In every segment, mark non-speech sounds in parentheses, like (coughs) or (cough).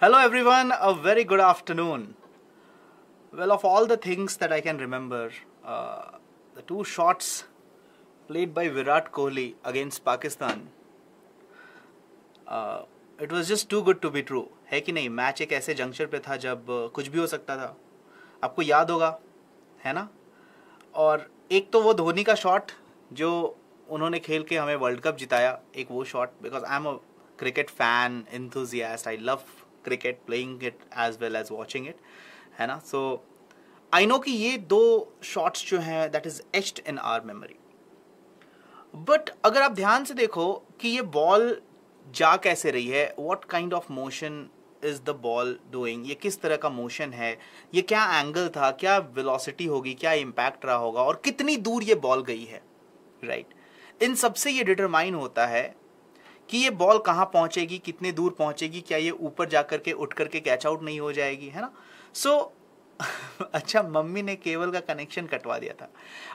Hello everyone, a very good afternoon. Well, of all the things that I can remember, uh, the two shots played by Virat Kohli against Pakistan, uh, it was just too good to be true. है कि नहीं match एक ऐसे junction पे था जब कुछ भी हो सकता था आपको याद होगा है ना और एक तो वो धोनी का शॉट जो उन्होंने खेल के हमें वर्ल्ड कप जिताया एक वो shot because I am a cricket fan enthusiast I love cricket playing it as well as watching it है ना सो आई नो कि ये दो शॉट्स जो हैं that is etched in our memory but अगर आप ध्यान से देखो कि ये बॉल जा कैसे रही है what kind of motion is the ball doing ये किस तरह का मोशन है ये क्या एंगल था क्या वेलोसिटी होगी क्या इम्पैक्ट रहा होगा और कितनी दूर ये बॉल गई है राइट right? इन सबसे ये डिटरमाइन होता है कि ये बॉल कहाँ पहुंचेगी कितने दूर पहुंचेगी क्या ये ऊपर जा करके उठ करके कैच आउट नहीं हो जाएगी है ना सो so, (laughs) अच्छा मम्मी ने केबल का कनेक्शन कटवा दिया था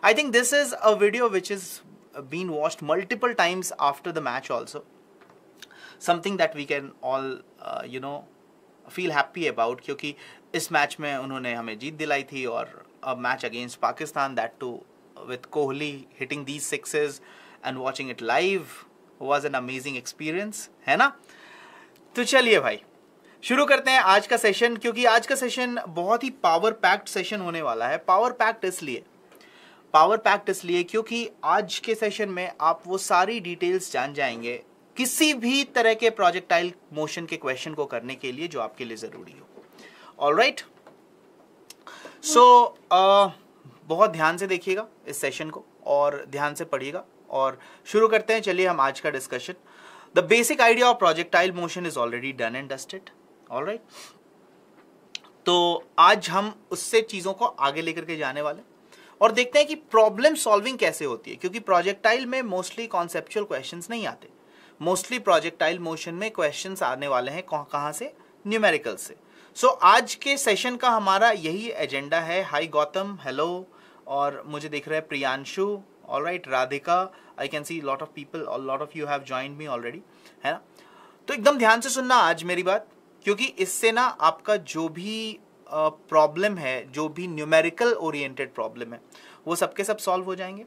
I think this is a video which is been watched multiple times after the match also something that we can all you know feel happy about क्योंकि इस match में उन्होंने हमें जीत दिलाई थी और a match against Pakistan that too with Kohli hitting these sixes and watching it live was an amazing experience है ना तो चलिए भाई शुरू करते हैं आज का सेशन क्योंकि आज का सेशन बहुत ही पावर पैक्ड सेशन होने वाला है पावर पैक्ड इसलिए पावर पैक्ट इसलिए क्योंकि आज के सेशन में आप वो सारी डिटेल्स जान जाएंगे किसी भी तरह के प्रोजेक्टाइल मोशन के क्वेश्चन को करने के लिए जो आपके लिए ज़रूरी हो ऑल राइट सो बहुत ध्यान से देखिएगा इस सेशन को और ध्यान से पढ़िएगा और शुरू करते हैं चलिए हम आज का discussion the basic idea of projectile motion is already done and dusted all तो आज हम उससे चीज़ों को आगे लेकर के जाने वाले और देखते हैं कि प्रॉब्लम सॉल्विंग कैसे होती है क्योंकि प्रोजेक्टाइल में मोस्टली कॉन्सेप्चुअल क्वेश्चंस नहीं आते मोस्टली प्रोजेक्टाइल मोशन में क्वेश्चंस आने वाले हैं कहाँ से न्यूमेरिकल से सो so, आज के सेशन का हमारा यही एजेंडा है हाय गौतम हेलो और मुझे देख रहे हैं Priyanshu all right Radhika I can see lot of people a lot of you have joined me already है ना तो एकदम ध्यान से सुनना आज मेरी बात क्योंकि इससे ना आपका जो भी प्रॉब्लम uh, है जो भी न्यूमेरिकल ओरिएंटेड प्रॉब्लम है वो सबके सब सॉल्व हो जाएंगे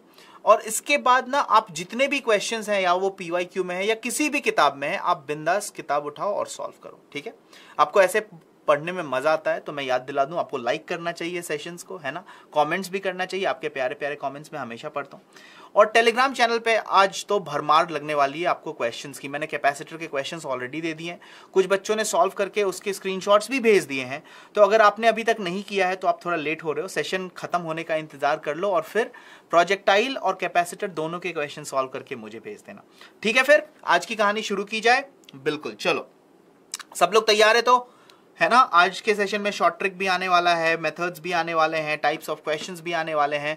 और इसके बाद ना आप जितने भी क्वेश्चंस हैं या वो पीवाईक्यू में है या किसी भी किताब में है आप बिंदास किताब उठाओ और सॉल्व करो ठीक है आपको ऐसे पढ़ने में मजा आता है तो मैं याद दिला दूं आपको लाइक करना चाहिए सेशंस को है ना कमेंट्स भी करना चाहिए आपके प्यारे प्यारे कमेंट्स में हमेशा पढ़ता हूँ और टेलीग्राम चैनल पे आज तो भरमार लगने वाली है आपको क्वेश्चंस की मैंने कैपेसिटर के क्वेश्चंस ऑलरेडी दे दिए हैं कुछ बच्चों ने सॉल्व करके उसके स्क्रीनशॉट्स भी भेज दिए हैं तो अगर आपने अभी तक नहीं किया है तो आप थोड़ा लेट हो रहे हो सेशन खत्म होने का इंतजार कर लो और फिर प्रोजेक्टाइल और कैपेसिटर दोनों के क्वेश्चन सॉल्व करके मुझे भेज देना ठीक है फिर आज की कहानी शुरू की जाए बिल्कुल चलो सब लोग तैयार है तो है ना आज के सेशन में शॉर्ट ट्रिक भी आने वाला है मेथड्स भी आने वाले हैं टाइप्स ऑफ क्वेश्चंस भी आने वाले हैं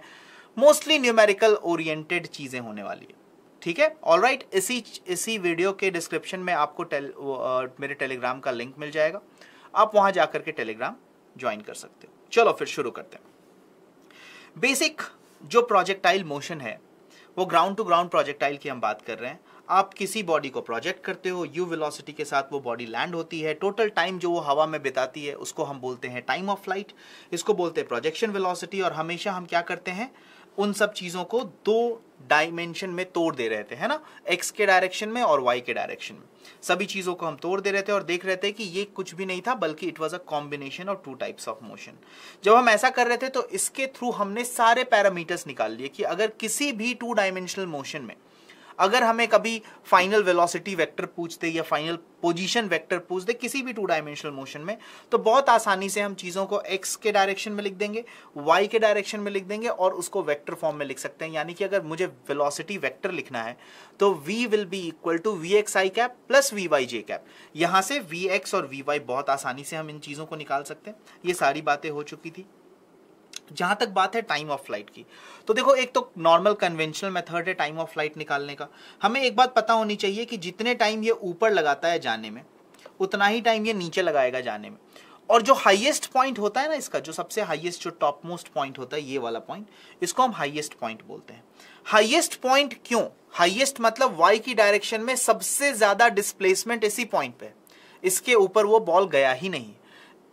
मोस्टली न्यूमेरिकल ओरिएंटेड चीज़ें होने वाली है ठीक है ऑल राइट right, इसी इसी वीडियो के डिस्क्रिप्शन में आपको टेल, आ, मेरे टेलीग्राम का लिंक मिल जाएगा आप वहां जाकर के टेलीग्राम ज्वाइन कर सकते हो चलो फिर शुरू करते हैं बेसिक जो प्रोजेक्टाइल मोशन है वो ग्राउंड टू ग्राउंड प्रोजेक्टाइल की हम बात कर रहे हैं आप किसी बॉडी को प्रोजेक्ट करते हो यू वेलोसिटी के साथ वो बॉडी लैंड होती है टोटल टाइम जो वो हवा में बिताती है उसको हम बोलते हैं टाइम ऑफ फ्लाइट इसको बोलते हैं प्रोजेक्शन वेलोसिटी और हमेशा हम क्या करते हैं उन सब चीज़ों को दो डायमेंशन में तोड़ दे रहे थे है ना एक्स के डायरेक्शन में और वाई के डायरेक्शन में सभी चीज़ों को हम तोड़ दे रहे थे और देख रहे थे कि ये कुछ भी नहीं था बल्कि it was a combination of two types of motion जब हम ऐसा कर रहे थे तो इसके थ्रू हमने सारे पैरामीटर्स निकाल लिए कि अगर किसी भी टू डायमेंशनल मोशन में अगर हमें कभी फाइनल वेलोसिटी वेक्टर पूछते या फाइनल पोजीशन वेक्टर पूछते किसी भी टू डायमेंशनल मोशन में तो बहुत आसानी से हम चीज़ों को एक्स के डायरेक्शन में लिख देंगे वाई के डायरेक्शन में लिख देंगे और उसको वेक्टर फॉर्म में लिख सकते हैं यानी कि अगर मुझे वेलोसिटी वेक्टर लिखना है तो v will be equal to v x i cap plus v y j cap यहाँ से वी एक्स और वी वाई बहुत आसानी से हम इन चीज़ों को निकाल सकते हैं ये सारी बातें हो चुकी थी जहाँ तक बात है टाइम ऑफ फ्लाइट की तो देखो एक तो नॉर्मल कन्वेंशनल मेथड है टाइम ऑफ फ्लाइट निकालने का हमें एक बात पता होनी चाहिए कि जितने टाइम ये ऊपर लगाता है जाने में उतना ही टाइम ये नीचे लगाएगा जाने में और जो हाईएस्ट पॉइंट होता है ना इसका जो सबसे हाईएस्ट जो टॉप मोस्ट पॉइंट होता है ये वाला पॉइंट इसको हम हाईएस्ट पॉइंट बोलते हैं हाईएस्ट पॉइंट क्यों हाईएस्ट मतलब वाई की डायरेक्शन में सबसे ज्यादा डिस्प्लेसमेंट इसी पॉइंट पे इसके ऊपर वो बॉल गया ही नहीं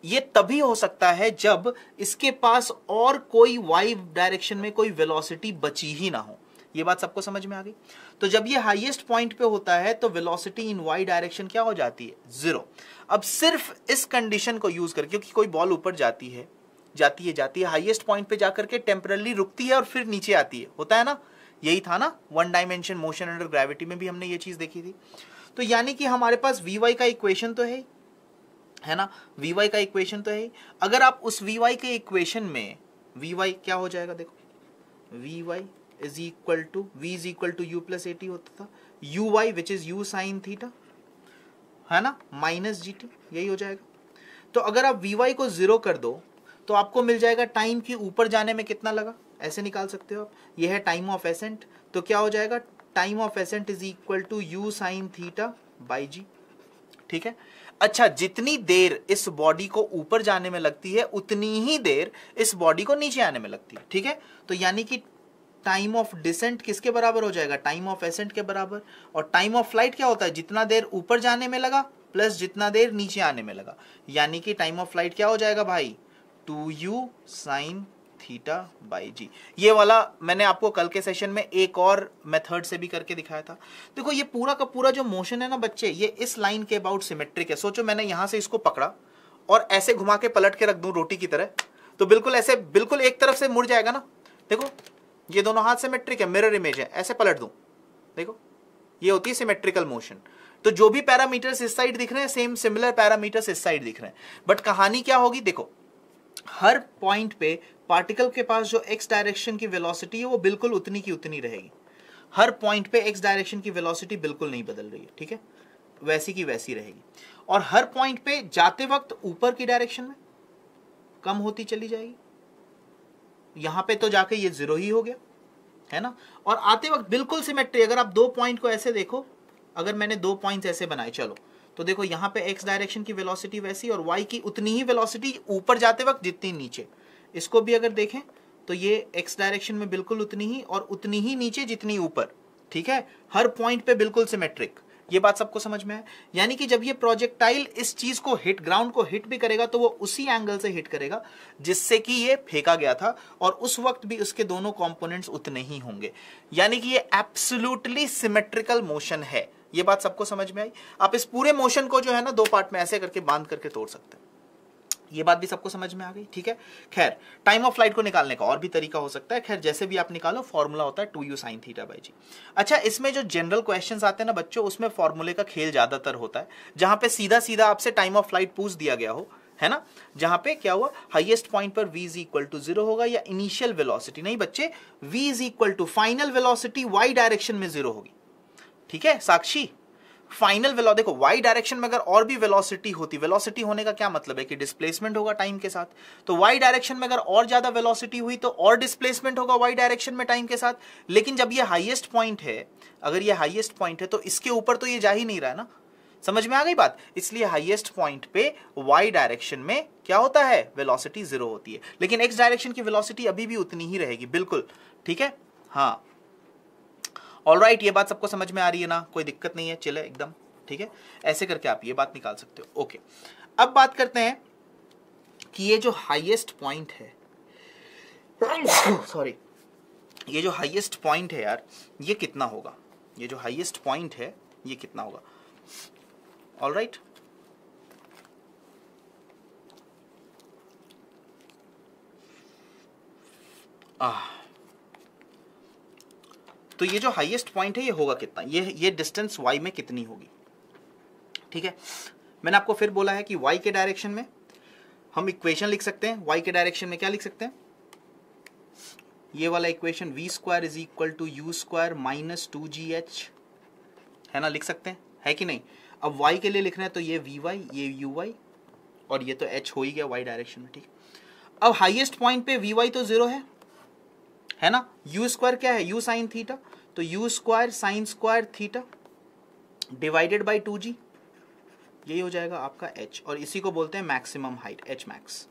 ये तभी हो सकता है जब इसके पास और कोई वाई डायरेक्शन में कोई वेलोसिटी बची ही ना हो ये बात सबको समझ में आ गई तो जब ये हाईएस्ट पॉइंट पे होता है तो वेलोसिटी इन वाई डायरेक्शन क्या हो जाती है जीरो अब सिर्फ इस कंडीशन को यूज करके क्योंकि कोई बॉल ऊपर जाती है जाती है जाती है हाईएस्ट पॉइंट पे जाकर के टेम्परली रुकती है और फिर नीचे आती है होता है ना यही था ना one dimension motion under gravity में भी हमने ये चीज देखी थी तो यानी कि हमारे पास वी वाई का इक्वेशन तो है है ना वी वाई का इक्वेशन तो है ही अगर आप उस वी वाई के इक्वेशन में वी वाई क्या हो जाएगा देखो v y is equal to v is equal to u plus a t होता था u y which is u sine theta है ना माइनस जी टी यही हो जाएगा तो अगर आप वी वाई को जीरो कर दो तो आपको मिल जाएगा टाइम के ऊपर जाने में कितना लगा ऐसे निकाल सकते हो आप ये है टाइम ऑफ एसेंट तो क्या हो जाएगा time of ascent is equal to u sine theta by g ठीक है अच्छा जितनी देर इस बॉडी को ऊपर जाने में लगती है उतनी ही देर इस बॉडी को नीचे आने में लगती है ठीक है तो यानी कि टाइम ऑफ डिसेंट किसके बराबर हो जाएगा टाइम ऑफ एसेंट के बराबर और टाइम ऑफ फ्लाइट क्या होता है जितना देर ऊपर जाने में लगा प्लस जितना देर नीचे आने में लगा यानी कि टाइम ऑफ फ्लाइट क्या हो जाएगा भाई two u sine theta by g ये वाला मैंने आपको कल के सेशन में एक और मेथड से भी करके दिखाया था देखो ये पूरा का पूरा जो मोशन है ना बच्चे ये इस लाइन के अबाउट सिमेट्रिक है सोचो मैंने यहां से इसको पकड़ा और ऐसे घुमा के पलट के रख दू रोटी की तरह तो बिल्कुल ऐसे बिल्कुल एक तरफ से मुड़ जाएगा ना देखो ये दोनों हाथ सिमेट्रिक है मिरर इमेज है ऐसे पलट दू देखो ये होती है सिमेट्रिकल मोशन तो जो भी पैरामीटर्स इस साइड दिख रहे हैं सेम सिमिलर पैरामीटर्स इस साइड दिख रहे हैं बट कहानी क्या होगी देखो हर पॉइंट पे पार्टिकल के पास जो एक्स डायरेक्शन की वेलोसिटी है वो बिल्कुल उतनी की उतनी रहेगी हर पॉइंट पे एक्स डायरेक्शन की वेलोसिटी बिल्कुल नहीं बदल रही है ठीक है वैसी की वैसी रहेगी और हर पॉइंट पे जाते वक्त ऊपर की डायरेक्शन में कम होती चली जाएगी यहां पे तो जाके ये जीरो ही हो गया है ना और आते वक्त बिल्कुल सिमेट्री अगर आप दो पॉइंट को ऐसे देखो अगर मैंने दो पॉइंट ऐसे बनाए चलो तो देखो यहां पे एक्स डायरेक्शन की वेलोसिटी वैसी और वाई की उतनी ही वेलोसिटी ऊपर जाते वक्त जितनी नीचे इसको भी अगर देखें तो ये एक्स डायरेक्शन में बिल्कुल उतनी ही और उतनी ही नीचे जितनी ऊपर ठीक है हर पॉइंट पे बिल्कुल सिमेट्रिक ये बात सबको समझ में है यानी कि जब ये प्रोजेक्टाइल इस चीज को हिट ग्राउंड को हिट भी करेगा तो वो उसी एंगल से हिट करेगा जिससे कि ये फेंका गया था और उस वक्त भी उसके दोनों कंपोनेंट्स उतने ही होंगे यानी कि ये एब्सोल्युटली सिमेट्रिकल मोशन है ये बात सबको समझ में आई आप इस पूरे मोशन को जो है ना दो पार्ट में ऐसे करके बांध करके तोड़ सकते हैं ये बात भी सबको समझ में आ गई ठीक है खैर टाइम ऑफ फ्लाइट को निकालने का और भी तरीका हो सकता है खैर जैसे भी आप निकालो फॉर्मूला होता है two u sine theta by g अच्छा इसमें जो जनरल क्वेश्चन आते हैं ना बच्चों उसमें फॉर्मूले का खेल ज्यादातर होता है जहां पे सीधा सीधा आपसे टाइम ऑफ फ्लाइट पूछ दिया गया हो है ना जहां पे क्या हुआ हाईएस्ट पॉइंट पर v is equal to zero होगा या इनिशियल वेलोसिटी नहीं बच्चे v is equal to final velocity y direction में जीरो होगी ठीक है साक्षी फाइनल वेलो देखो वाई डायरेक्शन में अगर और भी वेलोसिटी होती वेलोसिटी होने का क्या मतलब है कि डिस्प्लेसमेंट होगा टाइम के साथ तो वाई डायरेक्शन में अगर और ज्यादा वेलोसिटी हुई तो और डिस्प्लेसमेंट होगा वाई डायरेक्शन में टाइम के साथ लेकिन जब ये हाइएस्ट पॉइंट है अगर ये हाइएस्ट पॉइंट है तो इसके ऊपर तो ये जा ही नहीं रहा है ना समझ में आ गई बात इसलिए हाईएस्ट पॉइंट पे वाई डायरेक्शन में क्या होता है वेलोसिटी जीरो होती है लेकिन एक्स डायरेक्शन की वेलोसिटी अभी भी उतनी ही रहेगी बिल्कुल ठीक है हाँ ऑल right, ये बात सबको समझ में आ रही है ना कोई दिक्कत नहीं है चिले एकदम ठीक है ऐसे करके आप ये बात निकाल सकते हो ओके अब बात करते हैं कि ये जो हाइएस्ट पॉइंट है सॉरी ये जो हाइएस्ट पॉइंट है यार ये कितना होगा ये जो हाइएस्ट पॉइंट है ये कितना होगा ऑल राइट right? तो ये जो हाइएस्ट पॉइंट है ये होगा कितना ये ये डिस्टेंस वाई में कितनी होगी ठीक है मैंने आपको फिर बोला है कि वाई के डायरेक्शन में हम इक्वेशन लिख सकते हैं वाई के डायरेक्शन में क्या लिख सकते हैं ये वाला equation v square is equal to u square minus two g h है ना लिख सकते हैं है कि नहीं अब y के लिए लिखना है तो ये वी वाई ये यू वाई और ये तो h हो ही गया y डायरेक्शन में ठीक अब हाइएस्ट पॉइंट पे वी वाई तो जीरो है है ना यू स्क्वायर क्या है यू साइन थीटा तो u square sine square theta divided by two g यही हो जाएगा आपका एच और इसी को बोलते हैं मैक्सिमम हाइट एच मैक्स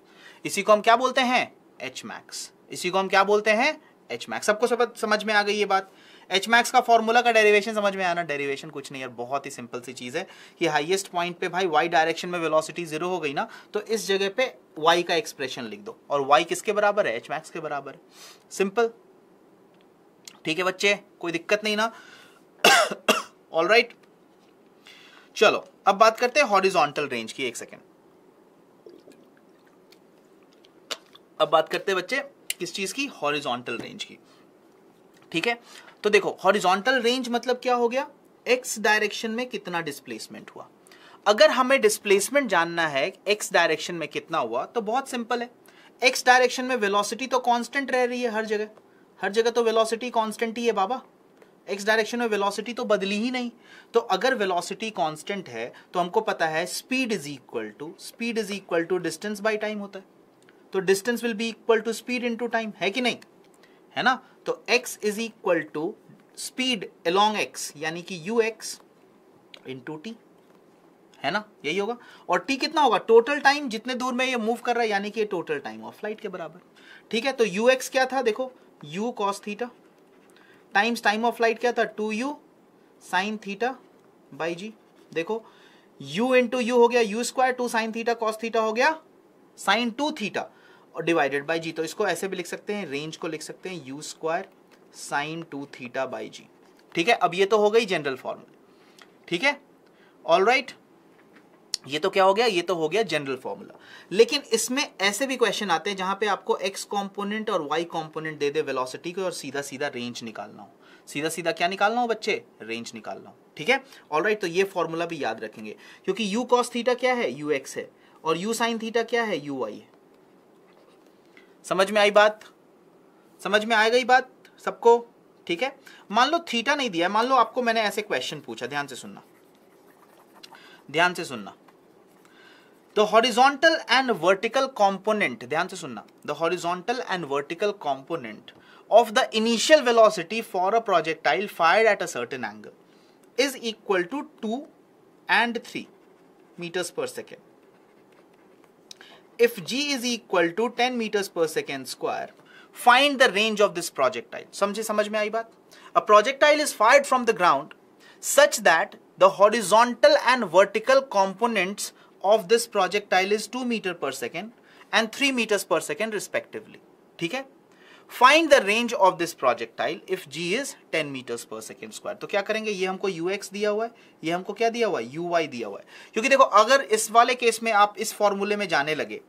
इसी को हम क्या बोलते हैं एच मैक्स इसी को हम क्या बोलते हैं एच मैक्स सबको सब समझ में आ गई ये बात एच मैक्स का फॉर्मूला का डेरिवेशन समझ में आना डेरिवेशन कुछ नहीं है बहुत ही सिंपल सी चीज़ है कि हाईएस्ट पॉइंट पे भाई वाई डायरेक्शन में वेलोसिटी जीरो हो गई ना तो इस जगह पे वाई का एक्सप्रेशन लिख दो और वाई किसके बराबर है एच मैक्स के बराबर सिंपल ठीक है बच्चे कोई दिक्कत नहीं ना ऑल (coughs) राइट चलो अब बात करते हैं हॉरिजॉन्टल रेंज की एक सेकेंड अब बात करते हैं बच्चे किस चीज की हॉरिजॉन्टल रेंज की ठीक है तो देखो हॉरिजॉन्टल रेंज मतलब क्या हो गया एक्स डायरेक्शन में कितना डिस्प्लेसमेंट हुआ अगर हमें डिस्प्लेसमेंट जानना है एक्स डायरेक्शन में कितना हुआ तो बहुत सिंपल है एक्स डायरेक्शन में वेलोसिटी तो कांस्टेंट रह रही है हर जगह हर जगह तो वेलोसिटी कांस्टेंट ही है बाबा एक्स डायरेक्शन में वेलोसिटी तो बदली ही नहीं तो अगर वेलोसिटी कांस्टेंट है तो हमको पता है speed is equal to speed is equal to distance by time होता है तो distance will be equal to speed into time है कि नहीं है ना तो x is equal to speed along x यानी कि यू एक्स इंटू टी है ना यही होगा और टी कितना होगा टोटल टाइम जितने दूर में ये मूव कर रहा है यानी कि टोटल टाइम ऑफ फ्लाइट के बराबर ठीक है तो यू एक्स क्या था देखो u cos theta times time of flight क्या था two u sine theta by g देखो u इंटू यू हो गया u square two sine theta cos theta हो गया साइन टू थीटा और डिवाइडेड बाई जी तो इसको ऐसे भी लिख सकते हैं रेंज को लिख सकते हैं u square sine two theta by g ठीक है अब ये तो हो गई जनरल फॉर्मूला ठीक है ऑल राइट right? ये तो क्या हो गया ये तो हो गया जनरल फॉर्मूला लेकिन इसमें ऐसे भी क्वेश्चन आते हैं जहां पे आपको एक्स कॉम्पोनेंट और वाई कॉम्पोनेंट दे दे वेलोसिटी को और सीधा सीधा रेंज निकालना हो सीधा सीधा क्या निकालना हो बच्चे रेंज निकालना हो ठीक है ऑल right, तो ये फॉर्मूला भी याद रखेंगे क्योंकि यू कॉस थीटा क्या है यू एक्स है और यू साइन थीटा क्या है यू वाई है समझ में आई बात समझ में आ गई बात सबको ठीक है मान लो थीटा नहीं दिया मान लो आपको मैंने ऐसे क्वेश्चन पूछा ध्यान से सुनना ध्यान से सुनना the horizontal and vertical component ध्यान से सुनना the horizontal and vertical component of the initial velocity for a projectile fire at a certain angle is equal to two and three metres per second if g is equal to ten metres per second square find the range of this projectile समझे समझ में आई बात a projectile is fired from the ground such that the horizontal and vertical components of this projectile is two metre per second and three metre per second respectively ठीक है find the range of this projectile if g is ten metres per second square तो क्या करेंगे ये हमको you x दिया हुआ है ये हमको क्या दिया हुआ है यू वाई दिया हुआ है क्योंकि देखो अगर इस वाले केस में आप इस फॉर्मूले में जाने लगे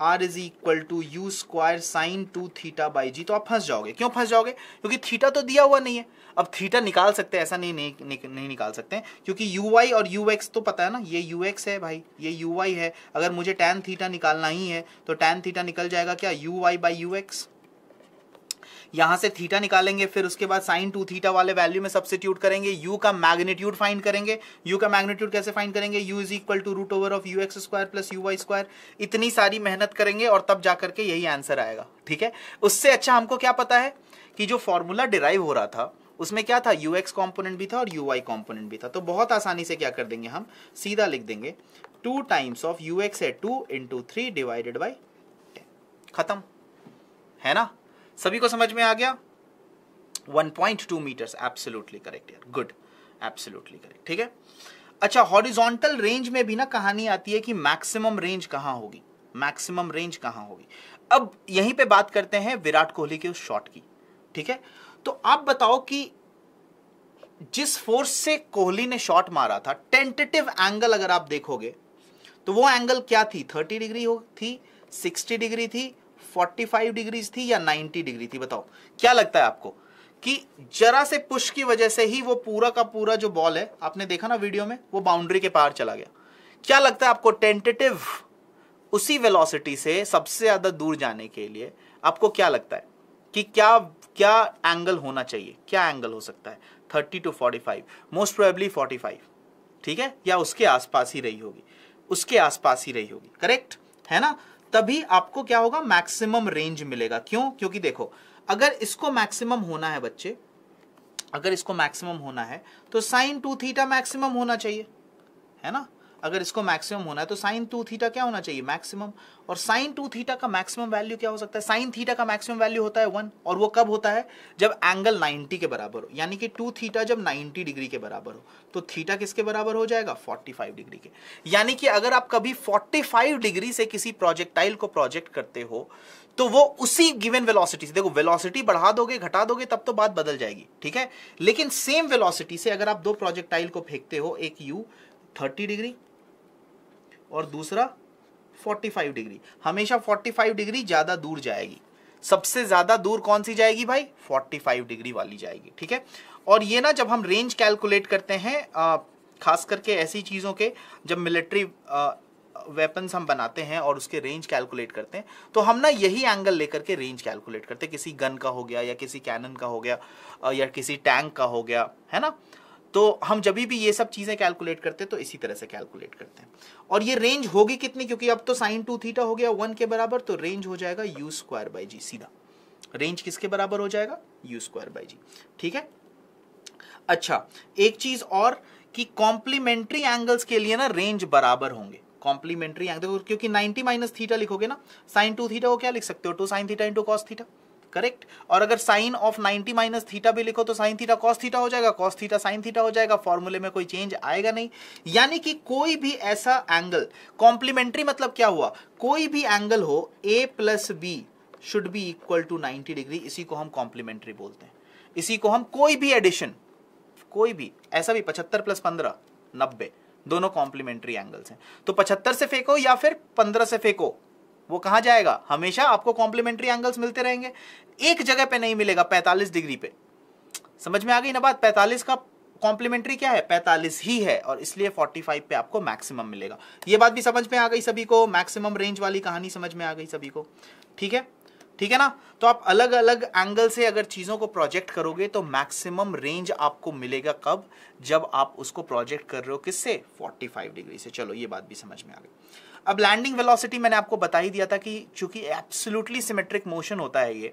r is equal to u square sine two theta by g तो आप फंस जाओगे क्यों फंस जाओगे क्योंकि थीटा तो दिया हुआ नहीं है अब थीटा निकाल सकते हैं ऐसा नहीं नहीं, नहीं, नहीं निकाल सकते हैं क्योंकि यू वाई और यू एक्स तो पता है ना ये यू एक्स है भाई ये यू वाई है अगर मुझे टेन थीटा निकालना ही है तो टैन थीटा निकल जाएगा क्या u y by u x यहां से थीटा निकालेंगे फिर उसके बाद साइन टू थीटा वाले वैल्यू में सब्सिट्यूट करेंगे यू का मैग्नीट्यूड फाइंड करेंगे यू का मैग्नीट्यूड कैसे फाइंड करेंगे u is equal to root over of u x square plus u y square इतनी सारी मेहनत करेंगे और तब जाकर के यही आंसर आएगा ठीक है उससे अच्छा हमको क्या पता है कि जो फॉर्मूला डिराइव हो रहा था उसमें क्या था यू एक्स कॉम्पोनेंट भी था और यू वाई कॉम्पोनेंट भी था तो बहुत आसानी से क्या कर देंगे हम सीधा लिख देंगे two times of u x है two into three divided by ten खत्म है ना सभी को समझ में आ गया 1.2 metre absolutely correct good absolutely correct ठीक है अच्छा हॉरिजॉन्टल रेंज में भी ना कहानी आती है कि मैक्सिमम रेंज कहां होगी मैक्सिमम रेंज कहां होगी अब यहीं पे बात करते हैं विराट कोहली के उस शॉट की ठीक है तो आप बताओ कि जिस फोर्स से कोहली ने शॉट मारा था टेंटेटिव एंगल अगर आप देखोगे तो वो एंगल क्या थी थर्टी डिग्री हो थी सिक्सटी डिग्री थी 45 डिग्रीज थी या 90 डिग्री थी बताओ क्या लगता है आपको कि जरा से पुश की वजह से ही वो पूरा का पूरा जो बॉल है आपने देखा ना वीडियो में वो बाउंड्री के पार चला गया क्या लगता है आपको टेंटेटिव उसी वेलोसिटी से सबसे ज्यादा दूर जाने के लिए आपको क्या लगता है कि क्या क्या एंगल होना चाहिए क्या एंगल हो सकता है thirty to forty five most probably forty five ठीक है या उसके आसपास ही रही होगी उसके आसपास ही रही होगी करेक्ट है ना तभी आपको क्या होगा मैक्सिमम रेंज मिलेगा क्यों क्योंकि देखो अगर इसको मैक्सिमम होना है बच्चे अगर इसको मैक्सिमम होना है तो साइन टू थीटा मैक्सिमम होना चाहिए है ना अगर इसको मैक्सिमम होना है तो साइन टू थीटा क्या होना चाहिए मैक्सिमम और साइन टू थीटा का मैक्सिमम वैल्यू क्या हो सकता है साइन थीटा का मैक्सिमम वैल्यू होता है वन और वो कब होता है जब एंगल नाइनटी के बराबर हो यानी कि टू थीटा जब नाइनटी डिग्री के बराबर हो तो थीटा किसके बराबर हो जाएगा फोर्टी डिग्री के यानी कि अगर आप कभी फोर्टी डिग्री से किसी प्रोजेक्टाइल को प्रोजेक्ट करते हो तो वो उसी गिवन वेलोसिटी से देखो वेलोसिटी बढ़ा दोगे घटा दोगे तब तो बात बदल जाएगी ठीक है लेकिन सेम वेलोसिटी से अगर आप दो प्रोजेक्टाइल को फेंकते हो एक यू 30 डिग्री और दूसरा 45 डिग्री हमेशा 45 डिग्री ज़्यादा दूर जाएगी सबसे ज़्यादा दूर कौन सी जाएगी भाई 45 डिग्री वाली जाएगी ठीक है और ये ना जब हम रेंज कैलकुलेट करते हैं आ, खास करके ऐसी चीज़ों के जब मिलिट्री वेपन्स हम बनाते हैं और उसके रेंज कैलकुलेट करते हैं तो हम ना यही एंगल लेकर के रेंज कैलकुलेट करते हैं किसी गन का हो गया या किसी कैनन का हो गया या किसी टैंक का हो गया है ना तो हम जब भी ये सब चीज़ें कैलकुलेट करते हैं तो इसी तरह से कैलकुलेट करते हैं और ये रेंज होगी कितनी क्योंकि अब तो साइन टू थीटा हो गया वन के बराबर तो रेंज हो जाएगा यू स्क्वायर बाई जी सीधा रेंज किसके बराबर हो जाएगा यू स्क्वायर बाई जी ठीक है अच्छा एक चीज़ और कि कॉम्प्लीमेंट्री एंगल्स के लिए ना रेंज बराबर होंगे कॉम्प्लीमेंट्री एंगल क्योंकि 90 माइनस थीटा लिखोगे ना साइन टू थीटा को क्या लिख सकते हो two sine theta into cos theta correct और अगर साइन ऑफ 90 माइनस थीटा भी लिखो तो साइन थीटा कॉस थीटा हो जाएगा कॉस थीटा साइन थीटा हो जाएगा फॉर्मूले में कोई चेंज आएगा नहीं यानी कि कोई भी ऐसा एंगल कॉम्प्लीमेंट्री मतलब क्या हुआ कोई भी एंगल हो a plus b should be equal to ninety degree इसी को हम कॉम्प्लीमेंट्री बोलते हैं इसी को हम कोई भी एडिशन कोई भी ऐसा भी पचहत्तर प्लस पंद्रह नब्बे दोनों कॉम्प्लीमेंट्री एंगल्स हैं तो पचहत्तर से फेंको या फिर पंद्रह से फेंको वो कहां जाएगा हमेशा आपको कॉम्प्लीमेंट्री एंगल्स मिलते रहेंगे एक जगह पे नहीं मिलेगा 45 डिग्री पे समझ में आ गई ना बात 45 का कॉम्प्लीमेंट्री क्या है 45 ही है और इसलिए 45 पे आपको मैक्सिमम मिलेगा ये बात भी समझ में आ गई सभी को मैक्सिमम रेंज वाली कहानी समझ में आ गई सभी को ठीक है ठीक है ना तो आप अलग अलग एंगल से अगर चीज़ों को प्रोजेक्ट करोगे तो मैक्सिमम रेंज आपको मिलेगा कब जब आप उसको प्रोजेक्ट कर रहे हो किससे 45 डिग्री से चलो ये बात भी समझ में आ गई अब लैंडिंग वेलोसिटी मैंने आपको बता ही दिया था कि चूंकि एब्सोल्युटली सिमेट्रिक मोशन होता है ये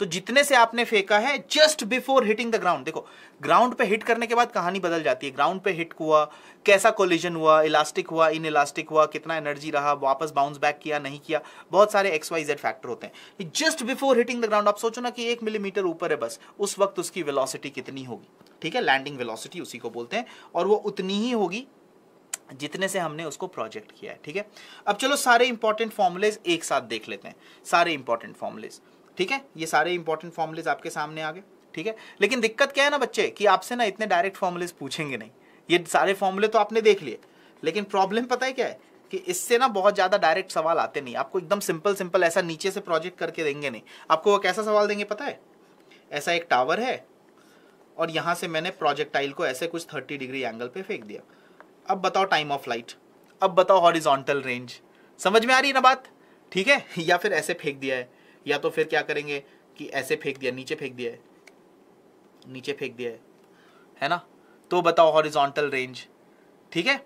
तो जितने से आपने फेंका है just before hitting the ground देखो ग्राउंड पे हिट करने के बाद कहानी बदल जाती है ग्राउंड पे हिट हुआ कैसा कोलिजन हुआ इलास्टिक हुआ इन इलास्टिक हुआ कितना एनर्जी रहा वापस बाउंस बैक किया नहीं किया बहुत सारे एक्स वाई जेड फैक्टर होते हैं just before hitting the ground आप सोचो ना कि एक मिलीमीटर ऊपर है बस उस वक्त उसकी वेलोसिटी कितनी होगी ठीक है लैंडिंग वेलोसिटी उसी को बोलते हैं और वो उतनी ही होगी जितने से हमने उसको प्रोजेक्ट किया है ठीक है अब चलो सारे इंपॉर्टेंट फॉर्मुलेज एक साथ देख लेते हैं सारे इंपॉर्टेंट फॉर्मुलेज ठीक है ये सारे इंपॉर्टेंट फॉर्मुलेज आपके सामने आ गए ठीक है लेकिन दिक्कत क्या है ना बच्चे कि आपसे ना इतने डायरेक्ट फॉर्मुलेज पूछेंगे नहीं ये सारे फॉर्मुले तो आपने देख लिए लेकिन प्रॉब्लम पता है क्या है कि इससे ना बहुत ज़्यादा डायरेक्ट सवाल आते नहीं आपको एकदम सिंपल सिंपल ऐसा नीचे से प्रोजेक्ट करके देंगे नहीं आपको वो कैसा सवाल देंगे पता है ऐसा एक टावर है और यहां से मैंने प्रोजेक्टाइल को ऐसे कुछ थर्टी डिग्री एंगल पे फेंक दिया अब बताओ टाइम ऑफ लाइट अब बताओ हॉरिजॉन्टल रेंज समझ में आ रही है ना बात ठीक है (laughs) या फिर ऐसे फेंक दिया है या तो फिर क्या करेंगे कि ऐसे फेंक दिया नीचे फेंक दिया है नीचे फेंक दिया है है ना तो बताओ हॉरिजॉन्टल रेंज ठीक है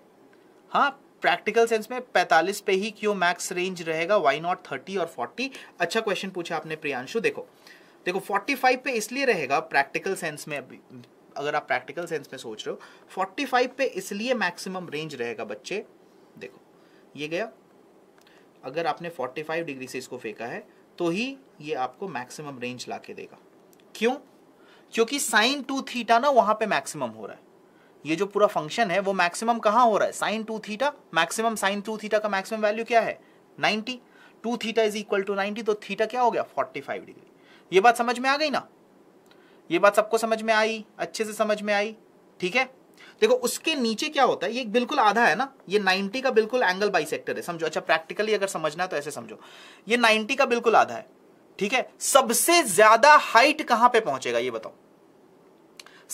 हाँ प्रैक्टिकल सेंस में 45 पे ही क्यों मैक्स रेंज रहेगा वाई नॉट 30 और 40 अच्छा क्वेश्चन पूछा आपने प्रियांशु देखो देखो 45 पे इसलिए रहेगा प्रैक्टिकल सेंस में अभी अगर आप प्रैक्टिकल सेंस में सोच रहे हो 45 पे इसलिए मैक्सिमम रेंज रहेगा बच्चे देखो ये गया अगर आपने 45 डिग्री से इसको फेंका है तो ही ये आपको मैक्सिमम रेंज ला के देगा क्यों क्योंकि साइन टू थीटा ना वहां पे मैक्सिमम हो रहा है ये जो पूरा फंक्शन है वो मैक्सिमम कहाँ हो रहा है sine two theta maximum sine two theta का मैक्सिमम वैल्यू क्या है ninety two theta is equal to ninety तो थीटा क्या हो गया फोर्टी फाइव डिग्री ये बात समझ में आ गई ना ये बात सबको समझ में आई अच्छे से समझ में आई ठीक है देखो उसके नीचे क्या होता है ये बिल्कुल आधा है ना ये 90 का बिल्कुल एंगल सेक्टर है समझो अच्छा प्रैक्टिकली अगर समझना है तो ऐसे समझो ये 90 का बिल्कुल आधा है ठीक है सबसे ज्यादा हाइट कहां पे पहुंचेगा ये बताओ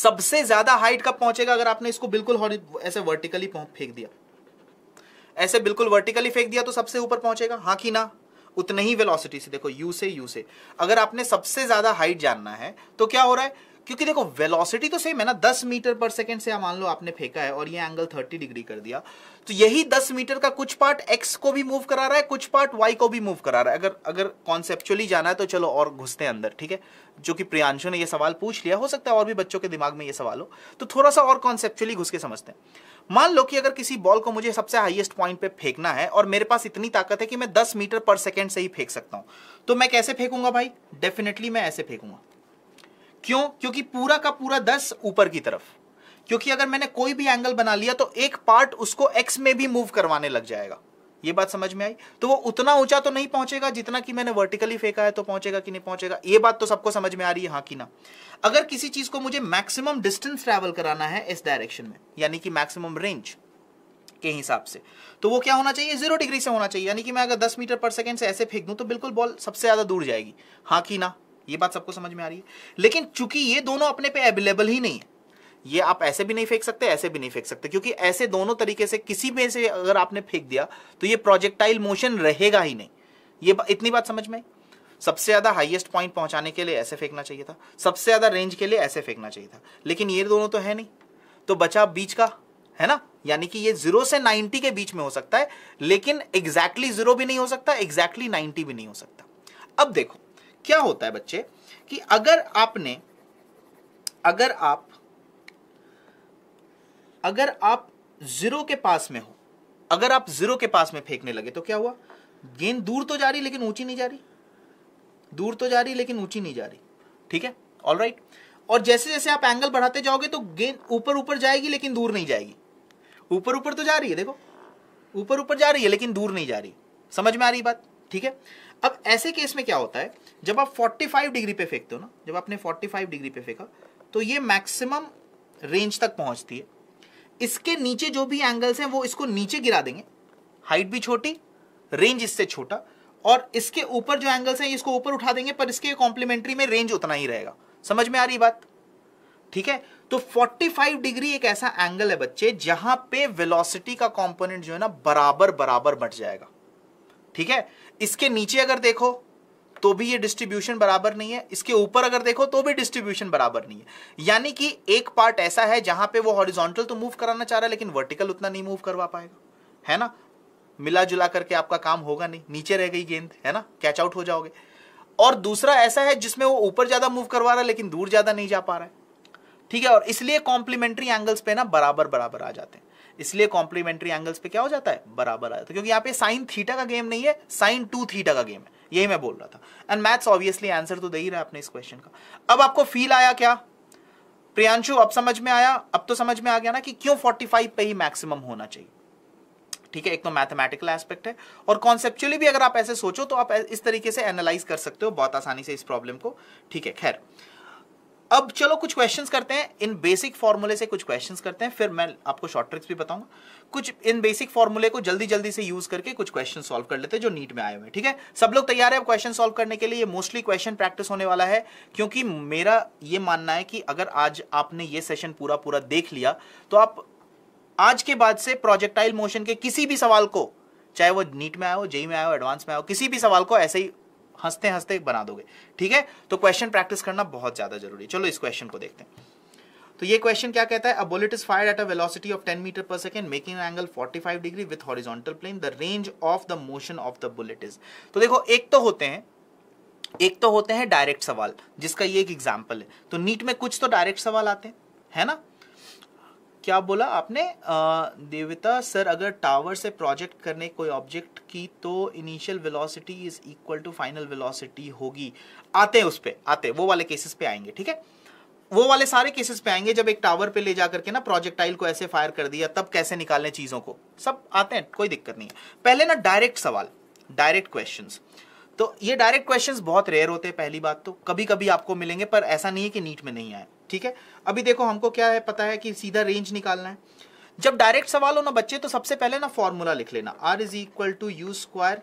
सबसे ज्यादा हाइट कब पहुंचेगा अगर आपने इसको बिल्कुल ऐसे वर्टिकली फेंक दिया ऐसे बिल्कुल वर्टिकली फेंक दिया तो सबसे ऊपर पहुंचेगा हाँ कि ना उतने ही वेलोसिटी से देखो यू से यू से अगर आपने सबसे ज्यादा हाइट जानना है तो क्या हो रहा है क्योंकि देखो वेलोसिटी तो सेम है ना 10 मीटर पर सेकंड से मान लो आपने फेंका है और ये एंगल 30 डिग्री कर दिया तो यही 10 मीटर का कुछ पार्ट एक्स को भी मूव करा रहा है कुछ पार्ट वाई को भी मूव करा रहा है अगर अगर कॉन्सेप्चुअली जाना है तो चलो और घुसते हैं अंदर ठीक है जो कि प्रियांशु ने यह सवाल पूछ लिया हो सकता है और भी बच्चों के दिमाग में यह सवाल हो तो थोड़ा सा और कॉन्सेप्चुअली घुस के समझते हैं मान लो कि अगर किसी बॉल को मुझे सबसे हाईएस्ट पॉइंट पे फेंकना है और मेरे पास इतनी ताकत है कि मैं 10 मीटर पर सेकंड से ही फेंक सकता हूं तो मैं कैसे फेंकूंगा भाई डेफिनेटली मैं ऐसे फेंकूंगा क्यों क्योंकि पूरा का पूरा दस ऊपर की तरफ क्योंकि अगर मैंने कोई भी एंगल बना लिया तो एक पार्ट उसको एक्स में भी मूव करवाने लग जाएगा ये बात समझ में आई तो वो उतना ऊंचा तो नहीं पहुंचेगा जितना कि मैंने वर्टिकली फेंका है तो पहुंचेगा कि नहीं पहुंचेगा ये बात तो सबको समझ में आ रही है हाँ कि ना अगर किसी चीज को मुझे मैक्सिमम डिस्टेंस ट्रैवल कराना है इस डायरेक्शन में यानी कि मैक्सिमम रेंज के हिसाब से तो वो क्या होना चाहिए जीरो डिग्री से होना चाहिए यानी कि मैं अगर दस मीटर पर सेकेंड से ऐसे फेंक दूं तो बिल्कुल बॉल सबसे ज्यादा दूर जाएगी हाँ कि ना ये बात सबको समझ में आ रही है लेकिन चूंकि ये दोनों अपने पे अवेलेबल ही नहीं है ये आप ऐसे भी नहीं फेंक सकते ऐसे भी नहीं फेंक सकते क्योंकि ऐसे दोनों तरीके से किसी में से अगर आपने फेंक दिया तो ये प्रोजेक्टाइल मोशन रहेगा ही नहीं ये बा, इतनी बात समझ में सबसे ज़्यादा हाईएस्ट पॉइंट पहुंचाने के लिए ऐसे फेंकना चाहिए था सबसे ज़्यादा रेंज के लिए ऐसे फेंकना चाहिए था लेकिन ये दोनों तो है नहीं तो बचा बीच का है ना यानी कि ये जीरो से नाइनटी के बीच में हो सकता है लेकिन एग्जैक्टली exactly जीरो भी नहीं हो सकता एग्जैक्टली exactly नाइन्टी भी नहीं हो सकता अब देखो क्या होता है बच्चे कि अगर आपने अगर आप अगर आप जीरो के पास में हो अगर आप जीरो के पास में फेंकने लगे तो क्या हुआ गेंद दूर तो जा रही लेकिन ऊंची नहीं जा रही दूर तो जा रही लेकिन ऊंची नहीं जा रही ठीक है ऑल राइट और जैसे जैसे आप एंगल बढ़ाते जाओगे तो गेंद ऊपर ऊपर जाएगी लेकिन दूर नहीं जाएगी ऊपर ऊपर तो जा रही है देखो ऊपर ऊपर जा रही है लेकिन दूर नहीं जा रही समझ में आ रही बात ठीक है अब ऐसे केस में क्या होता है जब आप 45 डिग्री पे फेंकते हो ना जब आपने 45 डिग्री पे फेंका तो ये मैक्सिमम रेंज तक पहुंचती है इसके नीचे जो भी एंगल्स हैं वो इसको नीचे गिरा देंगे हाइट भी छोटी रेंज इससे छोटा और इसके ऊपर जो एंगल्स हैं इसको ऊपर उठा देंगे पर इसके कॉम्प्लीमेंट्री में रेंज उतना ही रहेगा समझ में आ रही बात ठीक है तो 45 डिग्री एक ऐसा एंगल है बच्चे जहां पे वेलोसिटी का कंपोनेंट जो है ना बराबर बराबर बट जाएगा ठीक है इसके नीचे अगर देखो तो भी ये डिस्ट्रीब्यूशन बराबर नहीं है इसके ऊपर अगर देखो तो भी डिस्ट्रीब्यूशन बराबर नहीं है यानी कि एक पार्ट ऐसा है जहां पे वो हॉरिजॉन्टल तो मूव कराना चाह रहा है लेकिन वर्टिकल उतना नहीं मूव करवा पाएगा है ना मिला जुला करके आपका काम होगा नहीं नीचे रह गई गेंद है ना कैच आउट हो जाओगे और दूसरा ऐसा है जिसमें वो ऊपर ज्यादा मूव करवा रहा है लेकिन दूर ज्यादा नहीं जा पा रहा है ठीक है और इसलिए कॉम्प्लीमेंट्री एंगल्स पे ना बराबर बराबर आ जाते हैं इसलिए कॉम्प्लीमेंट्री एंगल्स पे क्या हो जाता है बराबर आ जाता है क्योंकि यहाँ पे साइन थीटा का गेम नहीं है साइन टू थीटा का गेम है यही मैं बोल रहा था एंड मैथ्स ऑब्वियसली आंसर तो दे ही रहा है अपने इस क्वेश्चन का अब आपको फील आया क्या प्रियांशु अब समझ में आया अब तो समझ में आ गया ना कि क्यों 45 पे ही मैक्सिमम होना चाहिए ठीक है एक तो मैथमेटिकल एस्पेक्ट है और कॉन्सेप्चुअली भी अगर आप ऐसे सोचो तो आप इस तरीके से एनालाइज कर सकते हो बहुत आसानी से इस प्रॉब्लम को ठीक है खैर अब चलो कुछ क्वेश्चंस करते हैं इन बेसिक फॉर्मूले से कुछ क्वेश्चंस करते हैं फिर मैं आपको शॉर्ट ट्रिक्स भी बताऊंगा कुछ इन बेसिक फॉर्मूले को जल्दी जल्दी से यूज करके कुछ क्वेश्चन सॉल्व कर लेते हैं जो नीट में आए हुए हैं ठीक है सब लोग तैयार है क्वेश्चन सॉल्व करने के लिए मोस्टली क्वेश्चन प्रैक्टिस होने वाला है क्योंकि मेरा ये मानना है कि अगर आज आपने ये सेशन पूरा पूरा देख लिया तो आप आज के बाद से प्रोजेक्टाइल मोशन के किसी भी सवाल को चाहे वो नीट में आए हो जेई में आए हो एडवांस में आओ हो किसी भी सवाल को ऐसे ही हंसते हंसते बना दोगे ठीक है तो क्वेश्चन प्रैक्टिस करना बहुत ज्यादा जरूरी है चलो इस क्वेश्चन को देखते हैं तो ये क्वेश्चन क्या कहता है a bullet is fire at a velocity of 10 metre per second making an angle 45 degree with horizontal plane the range of the motion of the bullet is तो देखो एक तो होते हैं एक तो होते हैं डायरेक्ट सवाल जिसका ये एक एग्जांपल है तो नीट में कुछ तो डायरेक्ट सवाल आते हैं है ना क्या बोला आपने आ, देविता सर अगर टावर से प्रोजेक्ट करने कोई ऑब्जेक्ट की तो initial velocity is equal to final velocity होगी आते हैं उस पर आते वो वाले केसेस पे आएंगे ठीक है वो वाले सारे केसेस पे आएंगे जब एक टावर पे ले जाकर के ना प्रोजेक्टाइल को ऐसे फायर कर दिया तब कैसे निकालने चीजों को सब आते हैं कोई दिक्कत नहीं है पहले ना डायरेक्ट सवाल डायरेक्ट क्वेश्चन तो ये डायरेक्ट क्वेश्चन बहुत रेयर होते हैं पहली बात तो कभी कभी आपको मिलेंगे पर ऐसा नहीं है कि नीट में नहीं आए ठीक है अभी देखो हमको क्या है पता है कि सीधा रेंज निकालना है जब डायरेक्ट सवाल हो ना बच्चे तो सबसे पहले ना फॉर्मूला लिख लेना r is equal to u square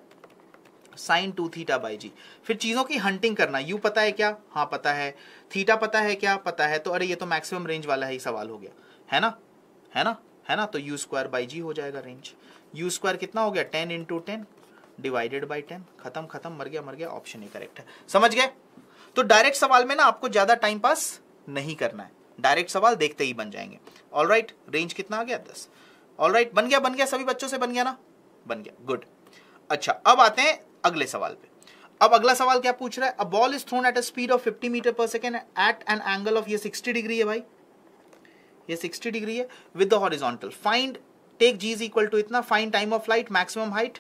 sine two theta by g फिर चीज़ों की हंटिंग करना यू पता है क्या हाँ पता है थीटा पता है क्या पता है तो अरे ये तो मैक्सिमम रेंज वाला ही सवाल हो गया है ना है ना है ना तो यू स्क्वायर बाई जी हो जाएगा रेंज यू स्क्वायर कितना हो गया ten into ten divided by ten खत्म खत्म मर गया मर गया ऑप्शन ही करेक्ट है समझ गए तो डायरेक्ट सवाल में ना आपको ज़्यादा टाइम पास नहीं करना है डायरेक्ट सवाल देखते ही बन जाएंगे ऑल राइट रेंज कितना आ गया दस ऑल राइट बन गया बन गया सभी बच्चों से बन गया ना बन गया गुड अच्छा अब आते हैं अगले सवाल पे अब अगला सवाल क्या पूछ रहा है a ball is thrown at a speed of 50 metre per second at an angle of ये 60 डिग्री है भाई ये 60 डिग्री है with the horizontal find take g is equal to इतना find time of flight maximum height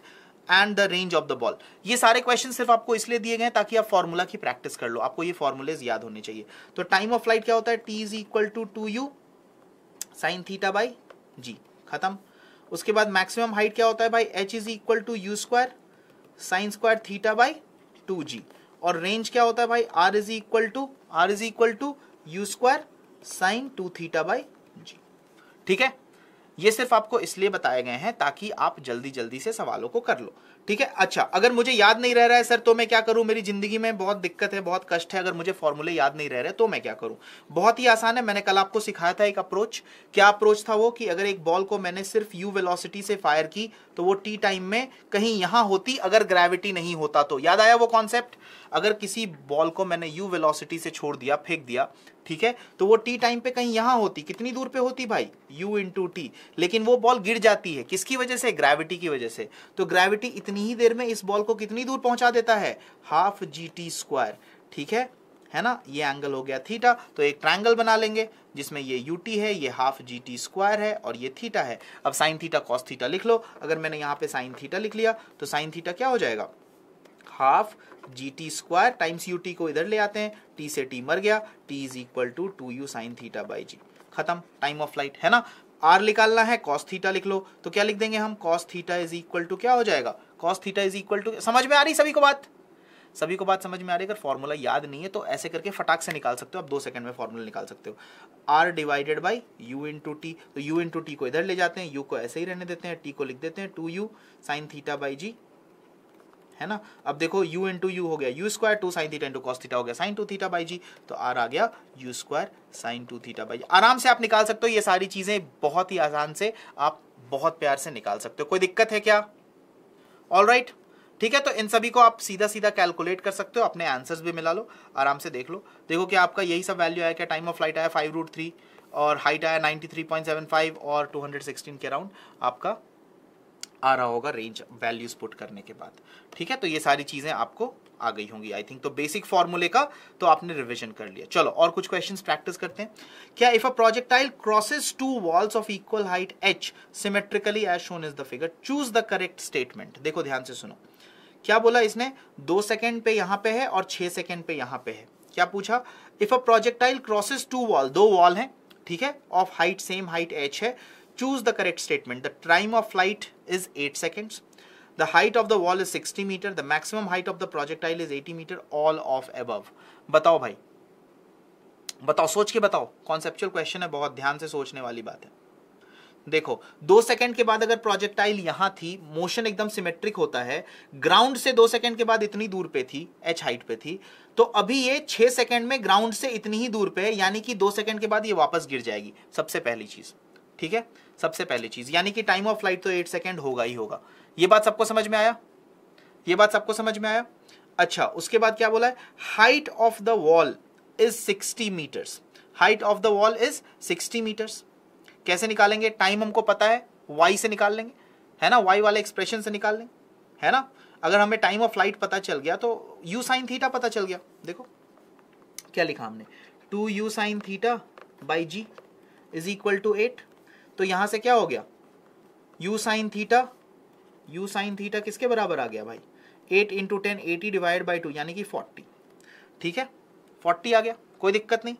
and the range of the ball ये सारे question सिर्फ आपको इसलिए दिए गए ताकि आप फॉर्मूला की प्रैक्टिस कर लो आपको ये फॉर्मूलेज याद होने चाहिए तो टाइम ऑफ फ्लाइट क्या होता है t is equal to two u sine theta by g खत्म उसके बाद मैक्सिमम हाइट क्या होता है भाई h is equal to u square sine square theta by two g और रेंज क्या होता है भाई r is equal to r is equal to u square sine two theta by g ठीक है ये सिर्फ आपको इसलिए बताए गए हैं ताकि आप जल्दी जल्दी से सवालों को कर लो ठीक है अच्छा अगर मुझे याद नहीं रह रहा है सर तो मैं क्या करूं मेरी जिंदगी में बहुत दिक्कत है बहुत कष्ट है अगर मुझे फॉर्मूले याद नहीं रह रहे तो मैं क्या करूं बहुत ही आसान है मैंने कल आपको सिखाया था एक अप्रोच क्या अप्रोच था वो कि अगर एक बॉल को मैंने सिर्फ यू वेलोसिटी से फायर की तो वो टी टाइम में कहीं यहां होती अगर ग्रेविटी नहीं होता तो याद आया वो कॉन्सेप्ट अगर किसी बॉल को मैंने यू वेलोसिटी से छोड़ दिया फेंक दिया ठीक है तो वो टी टाइम पे कहीं यहाँ होती कितनी दूर पे होती भाई इन इंटू टी लेकिन वो बॉल गिर जाती है किसकी वजह से ग्रेविटी की वजह से तो ग्रेविटी इतनी ही देर में इस बॉल को कितनी दूर पहुंचा देता है हाफ जी टी स्क्वायर ठीक है है ना ये एंगल हो गया थीटा तो एक ट्रायंगल बना लेंगे जिसमें ये यू टी है ये हाफ जी टी स्क्वायर है और ये थीटा है अब साइन थीटा कॉस थीटा लिख लो अगर मैंने यहाँ पे साइन थीटा लिख लिया तो साइन थीटा क्या हो जाएगा half g t square times u t को इधर ले आते हैं टी से टी मर गया t is equal to two u sine theta by g खत्म टाइम ऑफ फ्लाइट है ना आर निकालना है कॉस थीटा लिख लो तो क्या लिख देंगे हम cos theta is equal to क्या हो जाएगा cos theta is equal to समझ में आ रही सभी को बात सभी को बात समझ में आ रही है अगर फॉर्मूला याद नहीं है तो ऐसे करके फटाक से निकाल सकते हो आप दो सेकंड में फॉर्मूला निकाल सकते हो r divided by u into t तो यू इंटू टी को इधर ले जाते हैं यू को ऐसे ही रहने देते हैं टी को लिख देते हैं two u sine theta by g है ना अब देखो यू इन टू यू हो गया u square two sine theta into cos theta हो गया sine two theta by g तो आर आ गया u square sine two theta by आराम से आप निकाल सकते हो ये सारी चीजें बहुत ही आसान से आप बहुत प्यार से निकाल सकते हो कोई दिक्कत है क्या ऑल राइट ठीक है तो इन सभी को आप सीधा सीधा कैलकुलेट कर सकते हो अपने आंसर्स भी मिला लो आराम से देख लो देखो कि आपका यही सब वैल्यू आया क्या टाइम ऑफ फ्लाइट आया फाइव रूट थ्री और हाइट आया ninety three point seven five और टू हंड्रेड सिक्सटीन के अराउंड आपका आ रहा होगा रेंज वैल्यूज पुट करने के बाद ठीक है तो ये सारी चीजें आपको आ गई होंगी आई थिंक तो बेसिक फॉर्मूले का तो आपने रिविजन कर लिया चलो और कुछ क्वेश्चन प्रैक्टिस करते हैं क्या if a projectile crosses two walls of equal height h symmetrically as shown is the figure choose the correct statement देखो ध्यान से सुनो क्या बोला इसने दो सेकेंड पे यहां पे है और छह सेकेंड पे यहां पे है क्या पूछा if a projectile crosses two wall दो वॉल है ठीक है of height same height h है choose the correct statement. The time of flight is 8 seconds. The height of the wall is 60 meter. The maximum height of the projectile is 80 meter. All of above. Batao bhai. Batao. Soch ke batao. Conceptual question hai. Bahut dhyan se sochne wali baat hai. देखो दो second के बाद अगर projectile यहां थी motion एकदम symmetric होता है ग्राउंड से दो सेकंड के बाद इतनी दूर पे थी एच हाइट पे थी तो अभी ये छह सेकंड में ग्राउंड से इतनी ही दूर पे है यानी कि दो सेकंड के बाद ये वापस गिर जाएगी सबसे पहली चीज ठीक है सबसे पहली चीज यानी कि टाइम ऑफ फ्लाइट तो एट सेकेंड होगा ही होगा ये बात सबको समझ में आया ये बात सबको समझ में आया अच्छा उसके बाद क्या बोला है height of the wall is sixty metres height of the wall is sixty metres कैसे निकालेंगे टाइम हमको पता है वाई से निकाल लेंगे है ना वाई वाले एक्सप्रेशन से निकाल लेंगे है ना अगर हमें टाइम ऑफ फ्लाइट पता चल गया तो यू साइन थीटा पता चल गया देखो क्या लिखा हमने two u sine theta by g is equal to eight तो यहां से क्या हो गया u sine theta u sine theta किसके बराबर आ गया भाई eight into ten eighty divide by two यानी कि फोर्टी ठीक है फोर्टी आ गया कोई दिक्कत नहीं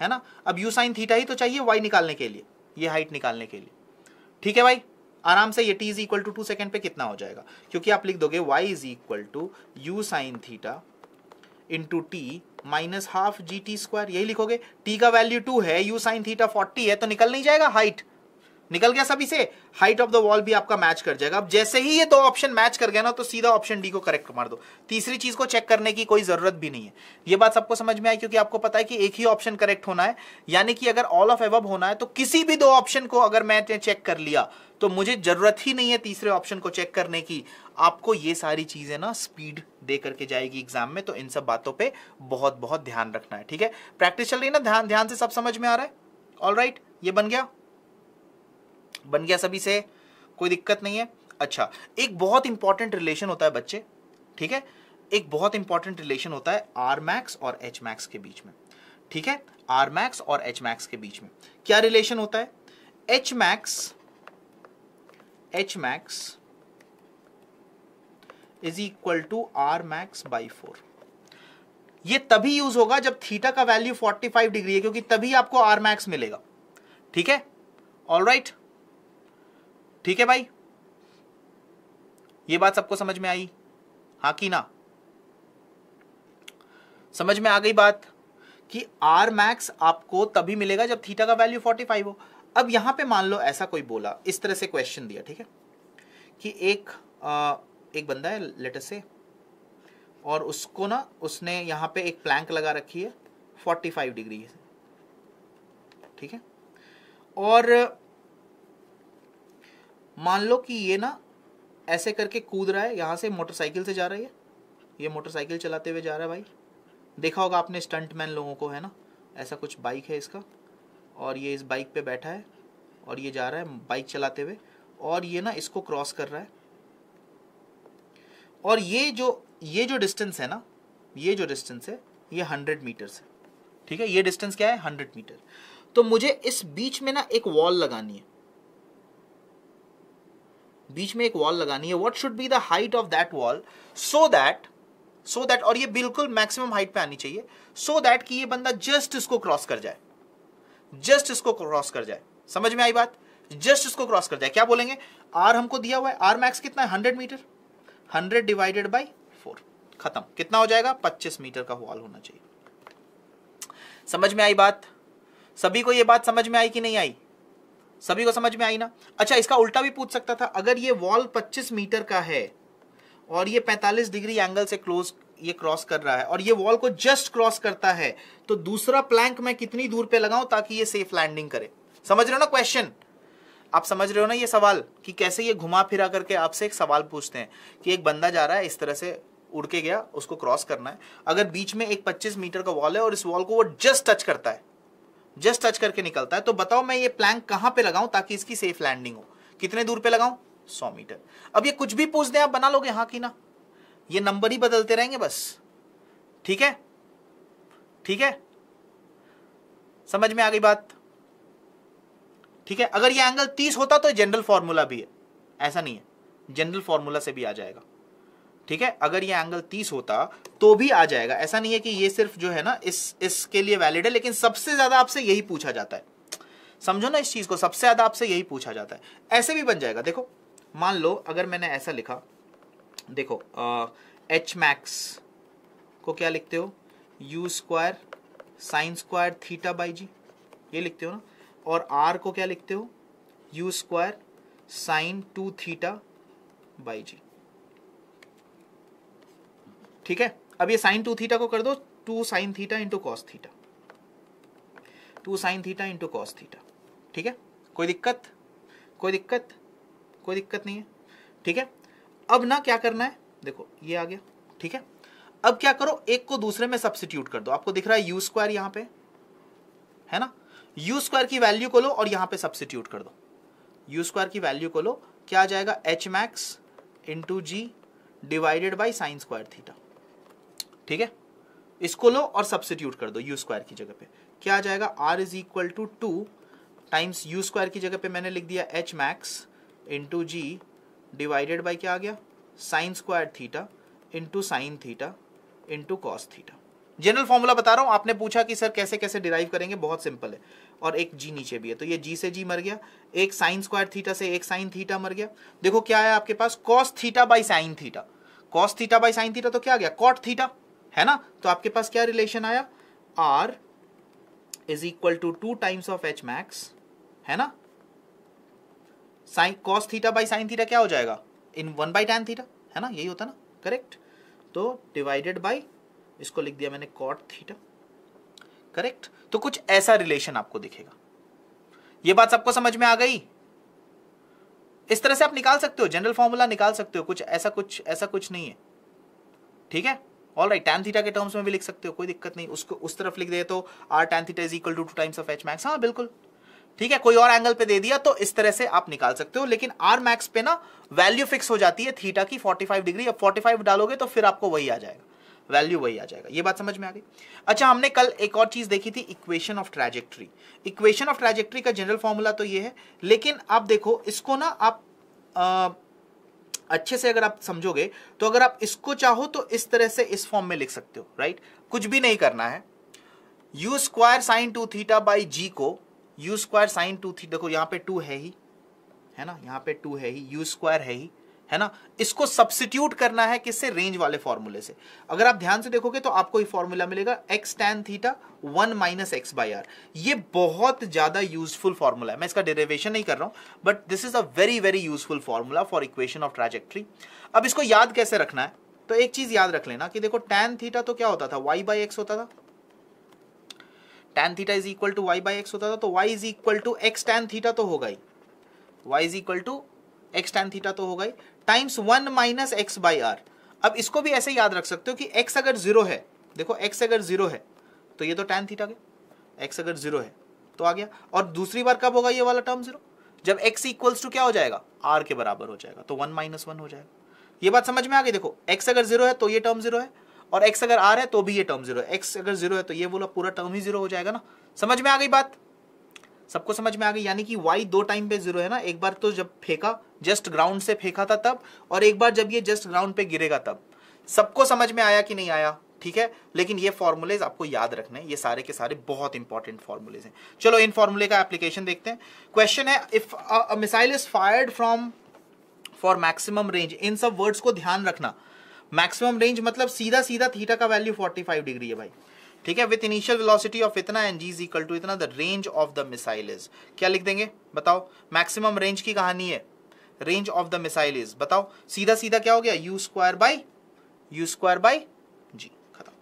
है ना अब यू साइन थीटा ही तो चाहिए वाई निकालने के लिए ये हाइट निकालने के लिए ठीक है भाई आराम से ये t is equal to two second पे कितना हो जाएगा क्योंकि आप लिख दोगे y is equal to u sine theta into t minus half g t square यही लिखोगे t का वैल्यू टू है यू साइन थीटा फोर्टी है तो निकल नहीं जाएगा हाइट निकल गया सभी से हाइट ऑफ द वॉल भी आपका मैच कर जाएगा अब जैसे ही ये दो ऑप्शन मैच कर गया ना तो सीधा ऑप्शन डी को करेक्ट मार दो तीसरी चीज को चेक करने की कोई जरूरत भी नहीं है ये बात सबको समझ में आई क्योंकि आपको पता है कि एक ही ऑप्शन करेक्ट होना है यानी कि अगर ऑल ऑफ एवब होना है तो किसी भी दो ऑप्शन को अगर मैं चेक कर लिया तो मुझे जरूरत ही नहीं है तीसरे ऑप्शन को चेक करने की आपको ये सारी चीजें ना स्पीड दे करके जाएगी एग्जाम में तो इन सब बातों पर बहुत बहुत ध्यान रखना है ठीक है प्रैक्टिस चल रही है ना ध्यान ध्यान से सब समझ में आ रहा है ऑल ये बन गया बन गया सभी से कोई दिक्कत नहीं है अच्छा एक बहुत इंपॉर्टेंट रिलेशन होता है बच्चे ठीक है एक बहुत इंपॉर्टेंट रिलेशन होता है आर मैक्स और एच मैक्स के बीच में ठीक है आर मैक्स और एच मैक्स के बीच में क्या रिलेशन होता है H max H max is equal to R max by four ये तभी यूज होगा जब थीटा का वैल्यू 45 डिग्री है क्योंकि तभी आपको आर मैक्स मिलेगा ठीक है ऑल राइट right? ठीक है भाई ये बात सबको समझ में आई हाँ कि ना समझ में आ गई बात कि आर मैक्स आपको तभी मिलेगा जब थीटा का वैल्यू 45 हो अब यहां पे मान लो ऐसा कोई बोला इस तरह से क्वेश्चन दिया ठीक है कि एक आ, एक बंदा है लेटर से और उसको ना उसने यहां पे एक प्लैंक लगा रखी है 45 डिग्री ठीक है और मान लो कि ये ना ऐसे करके कूद रहा है यहाँ से मोटरसाइकिल से जा रहा है ये ये मोटरसाइकिल चलाते हुए जा रहा है भाई देखा होगा आपने स्टंट मैन लोगों को है ना ऐसा कुछ बाइक है इसका और ये इस बाइक पे बैठा है और ये जा रहा है बाइक चलाते हुए और ये ना इसको क्रॉस कर रहा है और ये जो ये जो डिस्टेंस है ना ये जो डिस्टेंस है ये हंड्रेड मीटर्स है ठीक है ये डिस्टेंस क्या है हंड्रेड मीटर तो मुझे इस बीच में ना एक वॉल लगानी है बीच में एक वॉल लगानी है what should be the height of that wall so that so that और ये बिल्कुल मैक्सिमम हाइट पे आनी चाहिए सो so दैट कि ये बंदा जस्ट इसको क्रॉस कर जाए जस्ट इसको क्रॉस कर जाए समझ में आई बात जस्ट इसको क्रॉस कर जाए क्या बोलेंगे आर हमको दिया हुआ है आर मैक्स कितना है hundred metre hundred divided by four खत्म कितना हो जाएगा पच्चीस मीटर का वॉल होना चाहिए समझ में आई बात सभी को ये बात समझ में आई कि नहीं आई सभी को समझ में आई ना अच्छा इसका उल्टा भी पूछ सकता था अगर ये वॉल 25 मीटर का है और ये 45 डिग्री एंगल से क्लोज ये क्रॉस कर रहा है और ये वॉल को जस्ट क्रॉस करता है तो दूसरा प्लैंक मैं कितनी दूर पे लगाऊं ताकि ये सेफ लैंडिंग करे समझ रहे हो ना क्वेश्चन आप समझ रहे हो ना ये सवाल कि कैसे ये घुमा फिरा करके आपसे एक सवाल पूछते हैं कि एक बंदा जा रहा है इस तरह से उड़ के गया उसको क्रॉस करना है अगर बीच में एक 25 मीटर का वॉल है और इस वॉल को वो जस्ट टच करता है जस्ट टच करके निकलता है तो बताओ मैं ये प्लैंक कहां पे लगाऊं ताकि इसकी सेफ लैंडिंग हो कितने दूर पे लगाऊं सौ मीटर अब ये कुछ भी पूछ दें आप बना लोगे हाँ कि ना ये नंबर ही बदलते रहेंगे बस ठीक है ठीक है समझ में आ गई बात ठीक है अगर ये एंगल तीस होता तो जनरल फॉर्मूला भी है ऐसा नहीं है जनरल फॉर्मूला से भी आ जाएगा ठीक है अगर ये एंगल 30 होता तो भी आ जाएगा ऐसा नहीं है कि ये सिर्फ जो है ना इस इसके लिए वैलिड है लेकिन सबसे ज्यादा आपसे यही पूछा जाता है समझो ना इस चीज को सबसे ज्यादा आपसे यही पूछा जाता है ऐसे भी बन जाएगा देखो मान लो अगर मैंने ऐसा लिखा देखो एच मैक्स को क्या लिखते हो u square sine square theta by g ये लिखते हो ना और आर को क्या लिखते हो u square sine two theta by g ठीक है अब ये साइन टू थीटा को कर दो two sine theta into cos theta two sine theta into cos theta ठीक है कोई दिक्कत कोई दिक्कत कोई दिक्कत नहीं है ठीक है अब ना क्या करना है देखो ये आ गया ठीक है अब क्या करो एक को दूसरे में सब्सिट्यूट कर दो आपको दिख रहा है यू स्क्वायर यहां पे है ना यू स्क्वायर की वैल्यू को लो और यहां पे सब्सिट्यूट कर दो यू स्क्वायर की वैल्यू को लो क्या आ जाएगा H max into g divided by sine square theta ठीक है इसको लो और सब्सिट्यूट कर दो यू स्क्वायर की जगह पे क्या आ जाएगा R is equal to two times u square की जगह पे मैंने लिख दिया H max into g divided by क्या आ गया sine square theta into sine theta into cos theta general formula बता रहा हूँ आपने पूछा कि सर कैसे कैसे डिराइव करेंगे बहुत सिंपल है और एक जी नीचे भी है तो ये जी से जी मर गया एक साइन स्क्वायर थीटा से एक साइन थीटा मर गया देखो क्या है आपके पास cos theta by sine theta cos theta by sine theta तो क्या आ गया कॉट थीटा है ना तो आपके पास क्या रिलेशन आया R is equal to two times of H max है ना sine cos theta by sine theta क्या हो जाएगा इन वन बाई टेन थीटा है ना यही होता ना करेक्ट तो डिवाइडेड बाई इसको लिख दिया मैंने कॉट थीटा करेक्ट तो कुछ ऐसा रिलेशन आपको दिखेगा ये बात सबको समझ में आ गई इस तरह से आप निकाल सकते हो जनरल फॉर्मूला निकाल सकते हो कुछ ऐसा कुछ ऐसा कुछ नहीं है ठीक है ऑल राइट टेन थीटा के टर्म्स में भी लिख सकते हो कोई दिक्कत नहीं उसको उस तरफ लिख दे तो R tan theta is equal to two times of H max हाँ बिल्कुल ठीक है कोई और एंगल पे दे दिया तो इस तरह से आप निकाल सकते हो लेकिन आर मैक्स पे ना वैल्यू फिक्स हो जाती है थीटा की 45 डिग्री अब 45 डालोगे तो फिर आपको वही आ जाएगा वैल्यू वही आ जाएगा ये बात समझ में आ गई अच्छा हमने कल एक और चीज देखी थी equation of trajectory equation of trajectory का जनरल फॉर्मूला तो ये है लेकिन आप देखो इसको ना आप अच्छे से अगर आप समझोगे तो अगर आप इसको चाहो तो इस तरह से इस फॉर्म में लिख सकते हो राइट कुछ भी नहीं करना है u square sine two theta by g को यू स्क्वायर साइन टू थी देखो यहां पे टू है ही है ना यहाँ पे टू है ही यू स्क्वायर है ही है ना इसको सब्सिट्यूट करना है किससे रेंज वाले फॉर्मूले से अगर आप ध्यान से देखोगे तो आपको ये फॉर्मूला मिलेगा x tan theta one minus x by R ये बहुत ज़्यादा यूजफुल फॉर्मूला है मैं इसका डेरिवेशन नहीं कर रहा हूं but this is a very very useful formula for equation of trajectory अब इसको याद कैसे रखना है तो एक चीज़ याद रख लेना कि देखो टेन थीटा तो क्या होता था वाई बाई एक्स होता था tan theta is equal to y by x होता था तो y is equal to x tan theta तो होगा ही y is equal to x tan theta तो होगा ही times one minus x by R अब इसको भी ऐसे याद रख सकते हो कि एक्स अगर जीरो है देखो एक्स अगर जीरो है तो ये तो टैन थीटा गया एक्स अगर जीरो है तो आ गया और दूसरी बार कब होगा ये वाला टर्म जीरो जब एक्स इक्वल्स टू क्या हो जाएगा आर के बराबर हो जाएगा तो वन माइनस वन हो जाएगा ये बात समझ में आ गई देखो एक्स अगर जीरो है तो ये टर्म जीरो है और एक्स अगर आर है तो भी ये टर्म जीरो है एक्स अगर जीरो है तो ये बोला पूरा टर्म ही जीरो हो जाएगा ना समझ में आ गई बात सबको समझ में आ गई यानी कि वाई दो टाइम पे जीरो है ना एक बार तो जब फेंका जस्ट ग्राउंड से फेंका था तब और एक बार जब ये जस्ट ग्राउंड पे गिरेगा तब सबको समझ में आया कि नहीं आया ठीक है लेकिन ये फॉर्मूलेज आपको याद रखने ये सारे के सारे बहुत इंपॉर्टेंट फॉर्मूलेज हैं चलो इन फॉर्मूले का एप्लीकेशन देखते हैं क्वेश्चन है if missile is fired from for maximum range इन सब वर्ड्स को ध्यान रखना मैक्सिमम रेंज मतलब सीधा सीधा थीटा का वैल्यू 45 डिग्री है भाई ठीक है विथ इनिशियल वेलोसिटी ऑफ इतना and g is equal to इतना the range of the missile is क्या लिख देंगे बताओ मैक्सिमम रेंज की कहानी है range of the missile is बताओ सीधा सीधा क्या हो गया u square by u square by g खत्म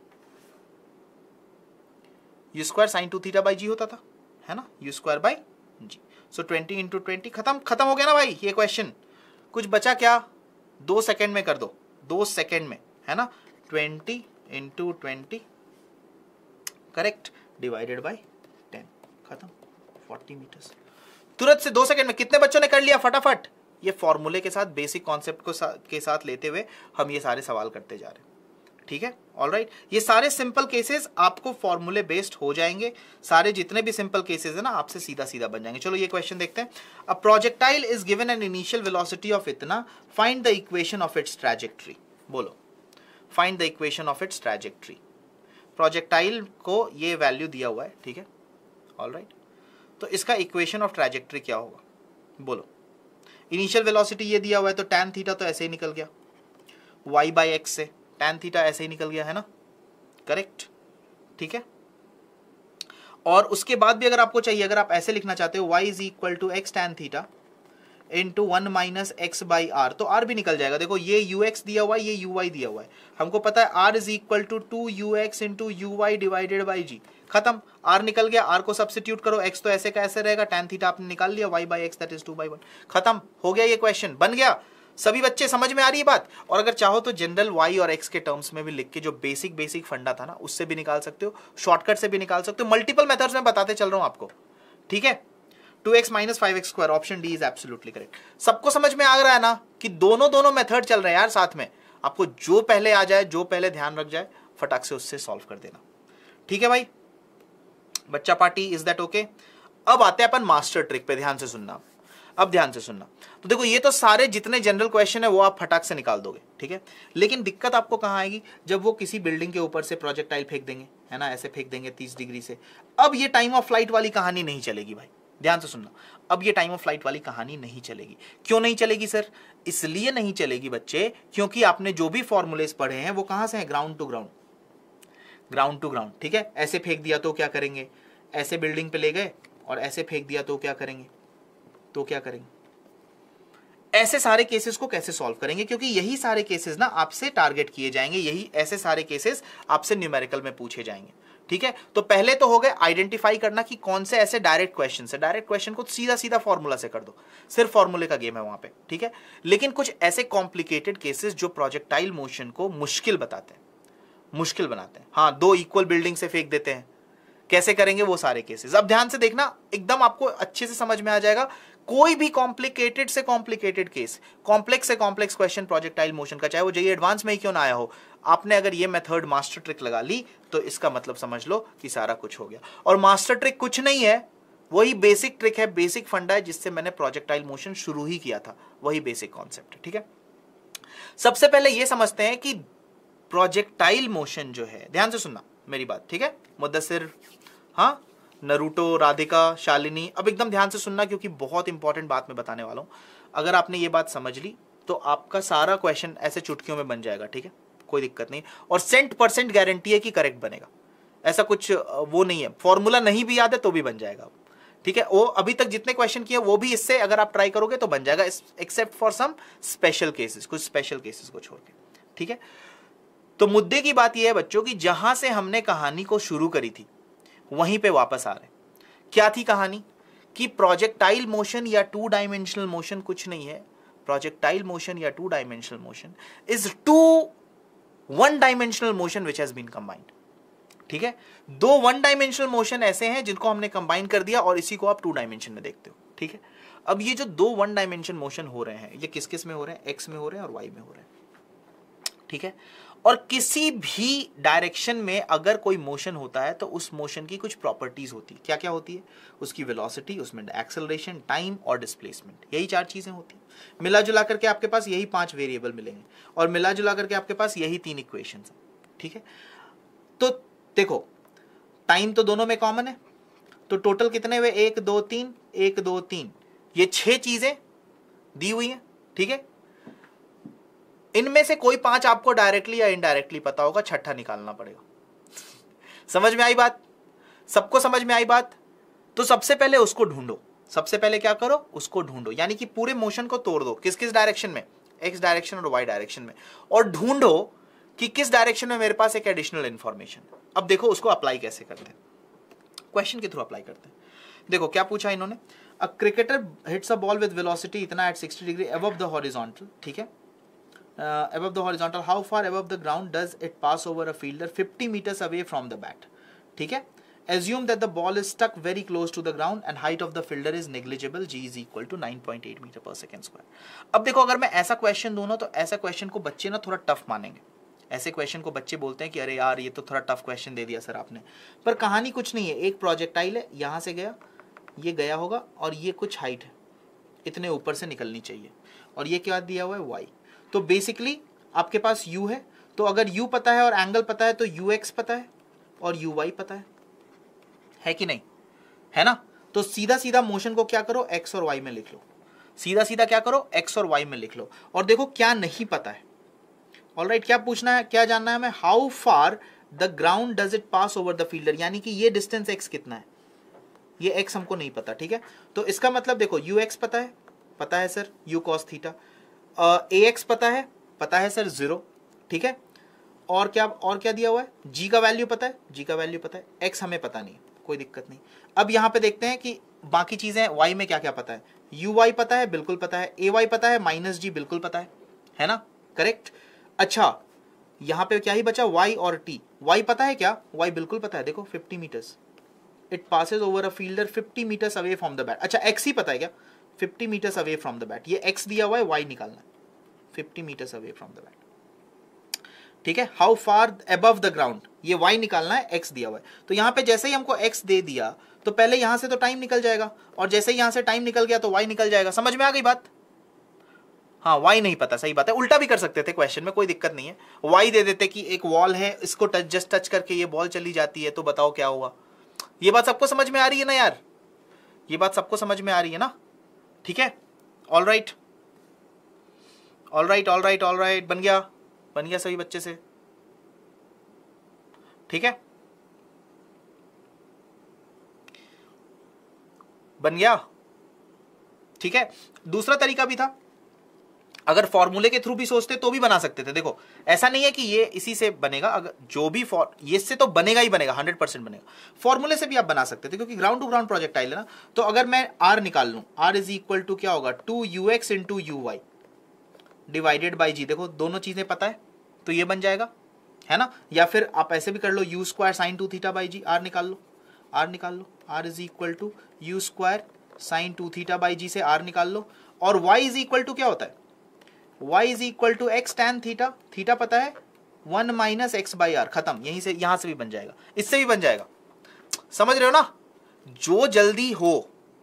u square sine two theta by g होता था है ना u square by g so twenty into twenty खत्म खत्म हो गया ना भाई ये क्वेश्चन कुछ बचा क्या दो सेकेंड में कर दो दो सेकेंड में है ना twenty into twenty correct divided by ten खत्म फोर्टी मीटर्स तुरंत से दो सेकंड में कितने बच्चों ने कर लिया फटाफट ये फॉर्मूले के साथ बेसिक कॉन्सेप्ट को सा, के साथ लेते हुए हम ये सारे सवाल करते जा रहे हैं ठीक है ऑल राइट right. ये सारे सिंपल केसेस आपको फॉर्मूले बेस्ड हो जाएंगे सारे जितने भी सिंपल केसेस है ना आपसे सीधा सीधा बन जाएंगे चलो ये क्वेश्चन देखते हैं a projectile is given an initial velocity of इतना find the equation of its trajectory बोलो find the equation of its trajectory projectile को ये वैल्यू दिया हुआ है ठीक है ऑल राइट right. तो इसका इक्वेशन ऑफ ट्रैजेक्ट्री क्या होगा बोलो इनिशियल वेलोसिटी ये दिया हुआ है तो टेन थीटा तो ऐसे ही निकल गया वाई बाई एक्स से टेन थीटा ऐसे ही निकल गया है ना करेक्ट ठीक है और उसके बाद भी अगर आपको चाहिए अगर आप ऐसे लिखना चाहते हो y is equal to x tan theta into one minus x by R तो आर भी निकल जाएगा देखो ये यू एक्स दिया हुआ है ये यू वाई दिया हुआ है हमको पता है R is equal to two u x into u y divided by g खत्म आर निकल गया आर को सब्सिट्यूट करो एक्स तो ऐसे का ऐसे रहेगा टेन थीटा आपने निकाल लिया y by x that is two by one खत्म हो गया ये क्वेश्चन बन गया सभी बच्चे समझ में आ रही है बात और अगर चाहो तो जनरल वाई और एक्स के टर्म्स में भी लिख के जो बेसिक बेसिक फंडा था ना उससे भी निकाल सकते हो शॉर्टकट से भी निकाल सकते हो मल्टीपल मेथड्स में बताते चल रहा हूं आपको ठीक है two x minus five x square option D is absolutely correct सबको समझ में आ रहा है ना कि दोनों दोनों मेथड चल रहे हैं यार साथ में आपको जो पहले आ जाए जो पहले ध्यान रख जाए फटाक से उससे सॉल्व कर देना ठीक है भाई बच्चा पार्टी इज दैट ओके अब आते हैं अपन मास्टर ट्रिक पे ध्यान से सुनना अब ध्यान से सुनना तो देखो ये तो सारे जितने जनरल क्वेश्चन है वो आप फटाक से निकाल दोगे ठीक है लेकिन दिक्कत आपको कहां आएगी जब वो किसी बिल्डिंग के ऊपर से प्रोजेक्टाइल फेंक देंगे है ना ऐसे फेंक देंगे तीस डिग्री से अब ये टाइम ऑफ फ्लाइट वाली कहानी नहीं चलेगी भाई ध्यान से सुनना अब ये टाइम ऑफ फ्लाइट वाली कहानी नहीं चलेगी क्यों नहीं चलेगी सर इसलिए नहीं चलेगी बच्चे क्योंकि आपने जो भी फॉर्मूलेस पढ़े हैं वो कहां से हैं ground to ground ground to ground ठीक है ऐसे फेंक दिया तो क्या करेंगे ऐसे बिल्डिंग पे ले गए और ऐसे फेंक दिया तो क्या करेंगे तो क्या करेंगे ऐसे सारे केसेस को कैसे सॉल्व करेंगे क्योंकि यही सारे केसेस ना आपसे टारगेट किए जाएंगे यही ऐसे सारे केसेस आपसे न्यूमेरिकल में पूछे जाएंगे ठीक है तो पहले तो हो गए आइडेंटिफाई करना कि कौन से ऐसे डायरेक्ट क्वेश्चन है डायरेक्ट क्वेश्चन को सीधा सीधा फॉर्मूला से कर दो सिर्फ फॉर्मूले का गेम है वहां पे ठीक है लेकिन कुछ ऐसे कॉम्प्लिकेटेड केसेस जो प्रोजेक्टाइल मोशन को मुश्किल बताते हैं मुश्किल बनाते हैं हाँ दो इक्वल बिल्डिंग से फेंक देते हैं कैसे करेंगे वो सारे केसेस अब ध्यान से देखना एकदम आपको अच्छे से समझ में आ जाएगा कोई भी कॉम्प्लिकेटेड से कॉम्प्लिकेटेड केस कॉम्प्लेक्स से कॉम्प्लेक्स क्वेश्चन प्रोजेक्टाइल मोशन का चाहे वो जेई एडवांस e में ही क्यों ना आया हो आपने अगर ये मेथड मास्टर ट्रिक लगा ली तो इसका मतलब समझ लो कि सारा कुछ हो गया और मास्टर ट्रिक कुछ नहीं है वही बेसिक ट्रिक है बेसिक फंडा है जिससे मैंने प्रोजेक्टाइल मोशन शुरू ही किया था वही बेसिक कॉन्सेप्ट ठीक है सबसे पहले ये समझते हैं कि प्रोजेक्टाइल मोशन जो है ध्यान से सुनना मेरी बात ठीक है मुदसर हाँ नरूटो राधिका शालिनी अब एकदम ध्यान से सुनना क्योंकि बहुत इंपॉर्टेंट बात मैं बताने वाला हूं अगर आपने ये बात समझ ली तो आपका सारा क्वेश्चन ऐसे चुटकियों में बन जाएगा ठीक है कोई दिक्कत नहीं और सेंट परसेंट गारंटी है कि करेक्ट बनेगा ऐसा कुछ वो नहीं है फॉर्मूला नहीं भी याद है तो भी बन जाएगा ठीक है वो अभी तक जितने क्वेश्चन किए वो भी इससे अगर आप ट्राई करोगे तो बन जाएगा except for some special cases कुछ स्पेशल केसेस को छोड़ के ठीक है तो मुद्दे की बात यह है बच्चों की जहां से हमने कहानी को शुरू करी थी वहीं पर वापस आ रहे क्या थी कहानी कि प्रोजेक्टाइल मोशन या टू डायमेंशनल मोशन कुछ नहीं है प्रोजेक्टाइल मोशन या two dimensional motion is two one dimensional motion which has been combined ठीक है दो वन डायमेंशनल मोशन ऐसे हैं जिनको हमने कंबाइन कर दिया और इसी को आप टू डायमेंशन में देखते हो ठीक है अब ये जो दो वन डायमेंशन मोशन हो रहे हैं ये किस किस में हो रहे हैं एक्स में हो रहे हैं और वाई में हो रहे हैं ठीक है और किसी भी डायरेक्शन में अगर कोई मोशन होता है तो उस मोशन की कुछ प्रॉपर्टीज होती है क्या क्या होती है उसकी वेलोसिटी उसमें एक्सेलरेशन टाइम और डिस्प्लेसमेंट यही चार चीजें होती हैं मिला जुला करके आपके पास यही पांच वेरिएबल मिलेंगे और मिला जुला करके आपके पास यही तीन इक्वेशन है ठीक है तो देखो टाइम तो दोनों में कॉमन है तो टोटल कितने हुए एक दो तीन एक दो तीन ये छह चीजें दी हुई हैं ठीक है इनमें से कोई पांच आपको डायरेक्टली या इनडायरेक्टली पता होगा छठा निकालना पड़ेगा समझ में आई बात सबको समझ में आई बात तो सबसे पहले उसको ढूंढो सबसे पहले क्या करो उसको ढूंढो यानी कि पूरे मोशन को तोड़ दो किस किस डायरेक्शन में एक्स डायरेक्शन और वाई डायरेक्शन में और ढूंढो कि किस डायरेक्शन में मेरे पास एक एडिशनल इन्फॉर्मेशन अब देखो उसको अप्लाई कैसे करते हैं क्वेश्चन के थ्रू अप्लाई करते हैं देखो क्या पूछा इन्होंने a cricketer hits a ball with velocity इतना at 60 degree above the horizontal ठीक है above the horizontal how far above the ground does it pass over a fielder 50 metres away from the bat ठीक है Assume that the ball is stuck very close to the ground and height of the fielder is negligible. G is equal to 9.8 metre per second square अब देखो अगर मैं ऐसा question do na तो ऐसा question को बच्चे ना थोड़ा टफ मानेंगे ऐसे क्वेश्चन को बच्चे बोलते हैं कि अरे यार ये तो थोड़ा टफ क्वेश्चन दे दिया सर आपने पर कहानी कुछ नहीं है एक प्रोजेक्टाइल है यहाँ से गया ये गया होगा और ये कुछ हाइट है इतने ऊपर से निकलनी चाहिए और ये क्या दिया हुआ है वाई तो बेसिकली आपके पास यू है तो अगर यू पता है और एंगल पता है तो यू एक्स पता है और यू वाई पता है है कि नहीं है ना तो सीधा सीधा मोशन को क्या करो एक्स और वाई में लिख लो सीधा सीधा क्या करो एक्स और वाई में लिख लो और देखो क्या नहीं पता है ऑल right, क्या पूछना है क्या जानना है हमें how far the ground does it pass over the fielder यानी कि ये डिस्टेंस एक्स कितना है ये एक्स हमको नहीं पता ठीक है तो इसका मतलब देखो यू एक्स पता है पता है sir u cos theta a x पता है पता है सर जीरो ठीक है और क्या और क्या दिया हुआ है जी का वैल्यू पता है जी का वैल्यू पता है एक्स हमें पता नहीं कोई दिक्कत नहीं अब यहाँ पे देखते हैं कि बाकी चीज़ें वाई में क्या क्या पता है यू वाई पता है बिल्कुल पता है ए वाई पता है माइनस जी बिल्कुल पता है है ना करेक्ट अच्छा यहाँ पे क्या ही बचा वाई और टी वाई पता है क्या वाई बिल्कुल पता है देखो fifty metres it passes over a fielder fifty metres away from the bat अच्छा एक्स ही पता है क्या fifty metres away from the bat ये एक्स दिया हुआ है वाई निकालना fifty metres away from the bat ठीक है हाउ फार अब द ग्राउंड ये y निकालना है x दिया हुआ है तो यहाँ पे जैसे ही हमको x दे दिया तो पहले यहां से तो टाइम निकल जाएगा और जैसे ही यहां से टाइम निकल गया तो y निकल जाएगा समझ में आ गई बात हाँ y नहीं पता सही बात है उल्टा भी कर सकते थे क्वेश्चन में कोई दिक्कत नहीं है y दे देते कि एक वॉल है इसको टच जस्ट टच करके ये बॉल चली जाती है तो बताओ क्या हुआ ये बात सबको समझ में आ रही है ना यार ये बात सबको समझ में आ रही है ना ठीक है all right all right all right all right बन गया बन गया सभी बच्चे से ठीक है बन गया ठीक है दूसरा तरीका भी था अगर फॉर्मूले के थ्रू भी सोचते तो भी बना सकते थे देखो ऐसा नहीं है कि ये इसी से बनेगा अगर जो भी ये से तो बनेगा ही बनेगा हंड्रेड परसेंट बनेगा फॉर्मूले से भी आप बना सकते थे क्योंकि ग्राउंड टू ग्राउंड प्रोजेक्ट आई ना तो अगर मैं आर निकाल लू आर इज इक्वल टू क्या होगा two u x into u y divided by g देखो दोनों चीज़ें पता है तो ये बन जाएगा है ना या फिर आप ऐसे भी कर लो u square sine two theta by g R निकाल लो आर निकाल लो R is equal to u square sine two theta by g से आर निकाल लो और वाई इज इक्वल टू क्या होता है y is equal to x tan theta theta पता है one minus x by R खत्म यहीं से यहां से भी बन जाएगा इससे भी बन जाएगा समझ रहे हो ना जो जल्दी हो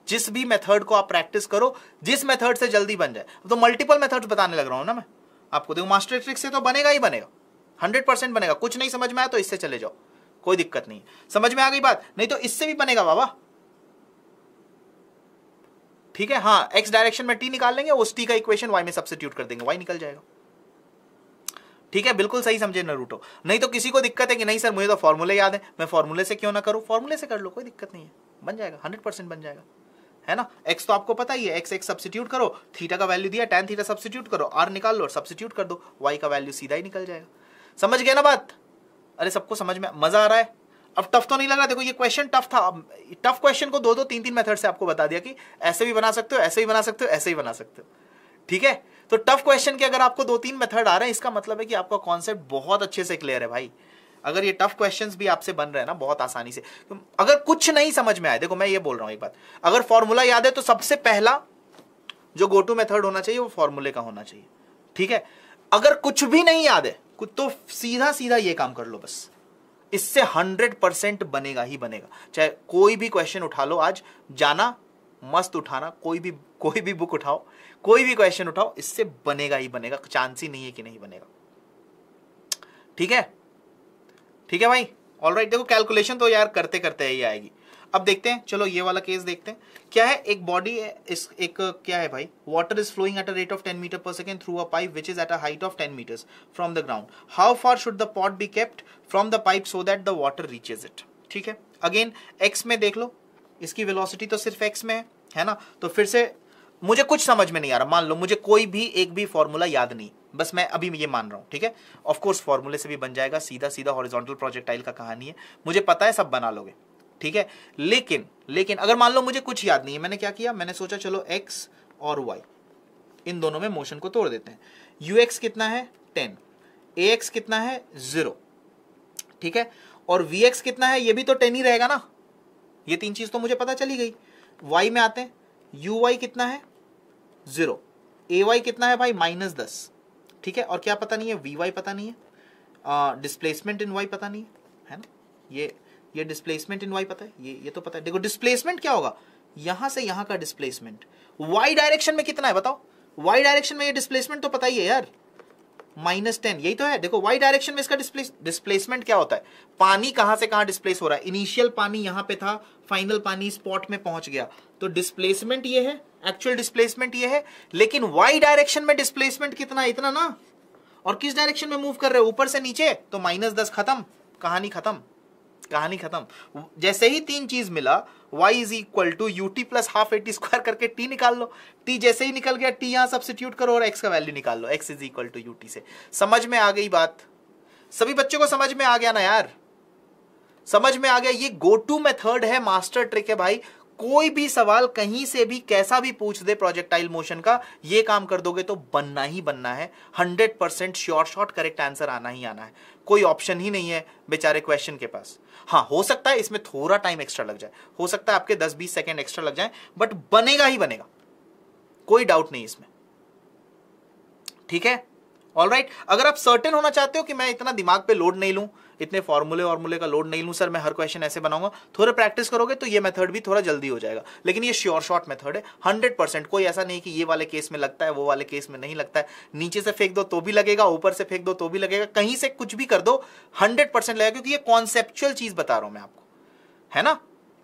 जिस भी मेथड को आप प्रैक्टिस करो जिस मेथड से जल्दी बन जाए तो मल्टीपल मेथड्स बताने लग रहा हूं ना मैं आपको देखो मास्टर ट्रिक से तो बनेगा ही बनेगा हंड्रेड परसेंट बनेगा कुछ नहीं समझ में आया तो इससे चले जाओ कोई दिक्कत नहीं समझ में आ गई बात नहीं तो इससे भी बनेगा बाबा ठीक है हाँ एक्स डायरेक्शन में टी निकाल लेंगे उस टी का इक्वेशन वाई में सब्सिट्यूट कर देंगे वाई निकल जाएगा ठीक है बिल्कुल सही समझे नरूटो नहीं तो किसी को दिक्कत है कि नहीं सर मुझे तो फॉर्मूले याद है मैं फॉर्मूले से क्यों ना करूँ फॉर्मूले से कर लो कोई दिक्कत नहीं है बन जाएगा हंड्रेड परसेंट बन जाएगा है ना एक्स तो आपको पता ही है एक्स एक्स सब्सिट्यूट करो थीटा का वैल्यू दिया टेन थीटा सब्सिट्यूट करो आर निकाल लो सब्सिट्यूट कर दो वाई का वैल्यू सीधा ही निकल जाएगा समझ गया ना बात अरे सबको समझ में मजा आ रहा है अब टफ तो नहीं लग रहा देखो ये क्वेश्चन टफ था टफ क्वेश्चन को दो दो तीन तीन मेथड से आपको बता दिया कि ऐसे भी बना सकते हो ऐसे भी बना सकते हो ऐसे ही बना सकते हो ठीक है तो टफ क्वेश्चन के अगर आपको दो तीन मेथड आ रहे हैं इसका मतलब है कि आपका कॉन्सेप्ट बहुत अच्छे से क्लियर है भाई अगर ये टफ क्वेश्चन भी आपसे बन रहे हैं ना बहुत आसानी से तो अगर कुछ नहीं समझ में आए देखो मैं ये बोल रहा हूँ एक बात अगर फॉर्मूला याद है तो सबसे पहला जो गो टू मेथड होना चाहिए वो फॉर्मूले का होना चाहिए ठीक है अगर कुछ भी नहीं याद है तो सीधा सीधा ये काम कर लो बस इससे हंड्रेड परसेंट बनेगा ही बनेगा चाहे कोई भी क्वेश्चन उठा लो आज जाना मस्त उठाना कोई भी कोई भी बुक उठाओ कोई भी क्वेश्चन उठाओ इससे बनेगा ही बनेगा चांस ही नहीं है कि नहीं बनेगा ठीक है ठीक है भाई ऑल राइट right, देखो कैलकुलेशन तो यार करते करते ही आएगी अब देखते हैं चलो ये वाला केस देखते हैं क्या है एक बॉडी इस एक क्या है भाई water is flowing at a rate of 10 metre per second through a pipe which is at a height of 10 metres from the ground how far should the pot be kept from the pipe so that the water reaches it ठीक है again x में देख लो इसकी velocity तो सिर्फ x में है है ना तो फिर से मुझे कुछ समझ में नहीं आ रहा मान लो मुझे कोई भी एक भी फॉर्मूला याद नहीं बस मैं अभी ये मान रहा हूँ ठीक है ऑफकोर्स फॉर्मूले से भी बन जाएगा सीधा सीधा हॉरिजॉन्टल प्रोजेक्टाइल का कहानी है मुझे पता है सब बना लोगे ठीक है लेकिन लेकिन अगर मान लो मुझे कुछ याद नहीं है मैंने क्या किया मैंने सोचा चलो एक्स और वाई इन दोनों में मोशन को तोड़ देते हैं यू एक्स कितना है टेन ax एक्स कितना है जीरो ठीक है और वी एक्स कितना है ये भी तो टेन ही रहेगा ना ये तीन चीज तो मुझे पता चली गई वाई में आते हैं यू वाई कितना है जीरो ए वाई कितना है भाई माइनस दस ठीक है और क्या पता नहीं है वी वाई पता नहीं है डिस्प्लेसमेंट इन वाई पता नहीं है है ना ये ये डिस्प्लेसमेंट इन वाई पता है ये ये तो पता है देखो डिस्प्लेसमेंट क्या होगा यहां से यहां का डिस्प्लेसमेंट वाई डायरेक्शन में कितना है बताओ वाई डायरेक्शन में ये डिस्प्लेसमेंट तो पता ही है यार माइनस टेन यही तो है देखो वाई डायरेक्शन में इसका डिस्प्लेसमेंट क्या होता है पानी कहां से कहां डिस्प्लेस हो रहा है इनिशियल पानी यहां पे था फाइनल पानी स्पॉट में पहुंच गया तो डिस्प्लेसमेंट ये है एक्चुअल डिस्प्लेसमेंट ये है लेकिन वाई डायरेक्शन में डिस्प्लेसमेंट कितना इतना ना और किस डायरेक्शन में मूव कर रहे हो ऊपर से नीचे तो माइनस दस खत्म कहानी खत्म कहानी खत्म जैसे ही तीन चीज मिला y is equal to u t plus half a t square करके t निकाल लो t जैसे ही निकल गया t यहां सब्सिट्यूट करो और x का वैल्यू निकाल लो x is equal to u t से समझ में आ गई बात सभी बच्चों को समझ में आ गया ना यार समझ में आ गया ये गो टू मेथड है मास्टर ट्रिक है भाई कोई भी सवाल कहीं से भी कैसा भी पूछ दे प्रोजेक्टाइल मोशन का ये काम कर दोगे तो बनना ही बनना है hundred percent sure shot correct answer आना ही आना है कोई ऑप्शन ही नहीं है बेचारे क्वेश्चन के पास हाँ हो सकता है इसमें थोड़ा टाइम एक्स्ट्रा लग जाए हो सकता है आपके दस बीस सेकेंड एक्स्ट्रा लग जाए बट बनेगा ही बनेगा कोई डाउट नहीं इसमें ठीक है ऑल right. अगर आप सर्टेन होना चाहते हो कि मैं इतना दिमाग पे लोड नहीं लूँ इतने फॉर्मूले वॉर्मूले का लोड नहीं लूँ सर मैं हर क्वेश्चन ऐसे बनाऊंगा थोड़े प्रैक्टिस करोगे तो ये मेथड भी थोड़ा जल्दी हो जाएगा लेकिन ये श्योर शॉर्ट मेथड है हंड्रेड परसेंट कोई ऐसा नहीं कि ये वाले केस में लगता है वो वाले केस में नहीं लगता है नीचे से फेंक दो तो भी लगेगा ऊपर से फेंक दो तो भी लगेगा कहीं से कुछ भी कर दो हंड्रेड परसेंट लगेगा क्योंकि ये कॉन्सेप्चुअल चीज बता रहा हूँ मैं आपको है ना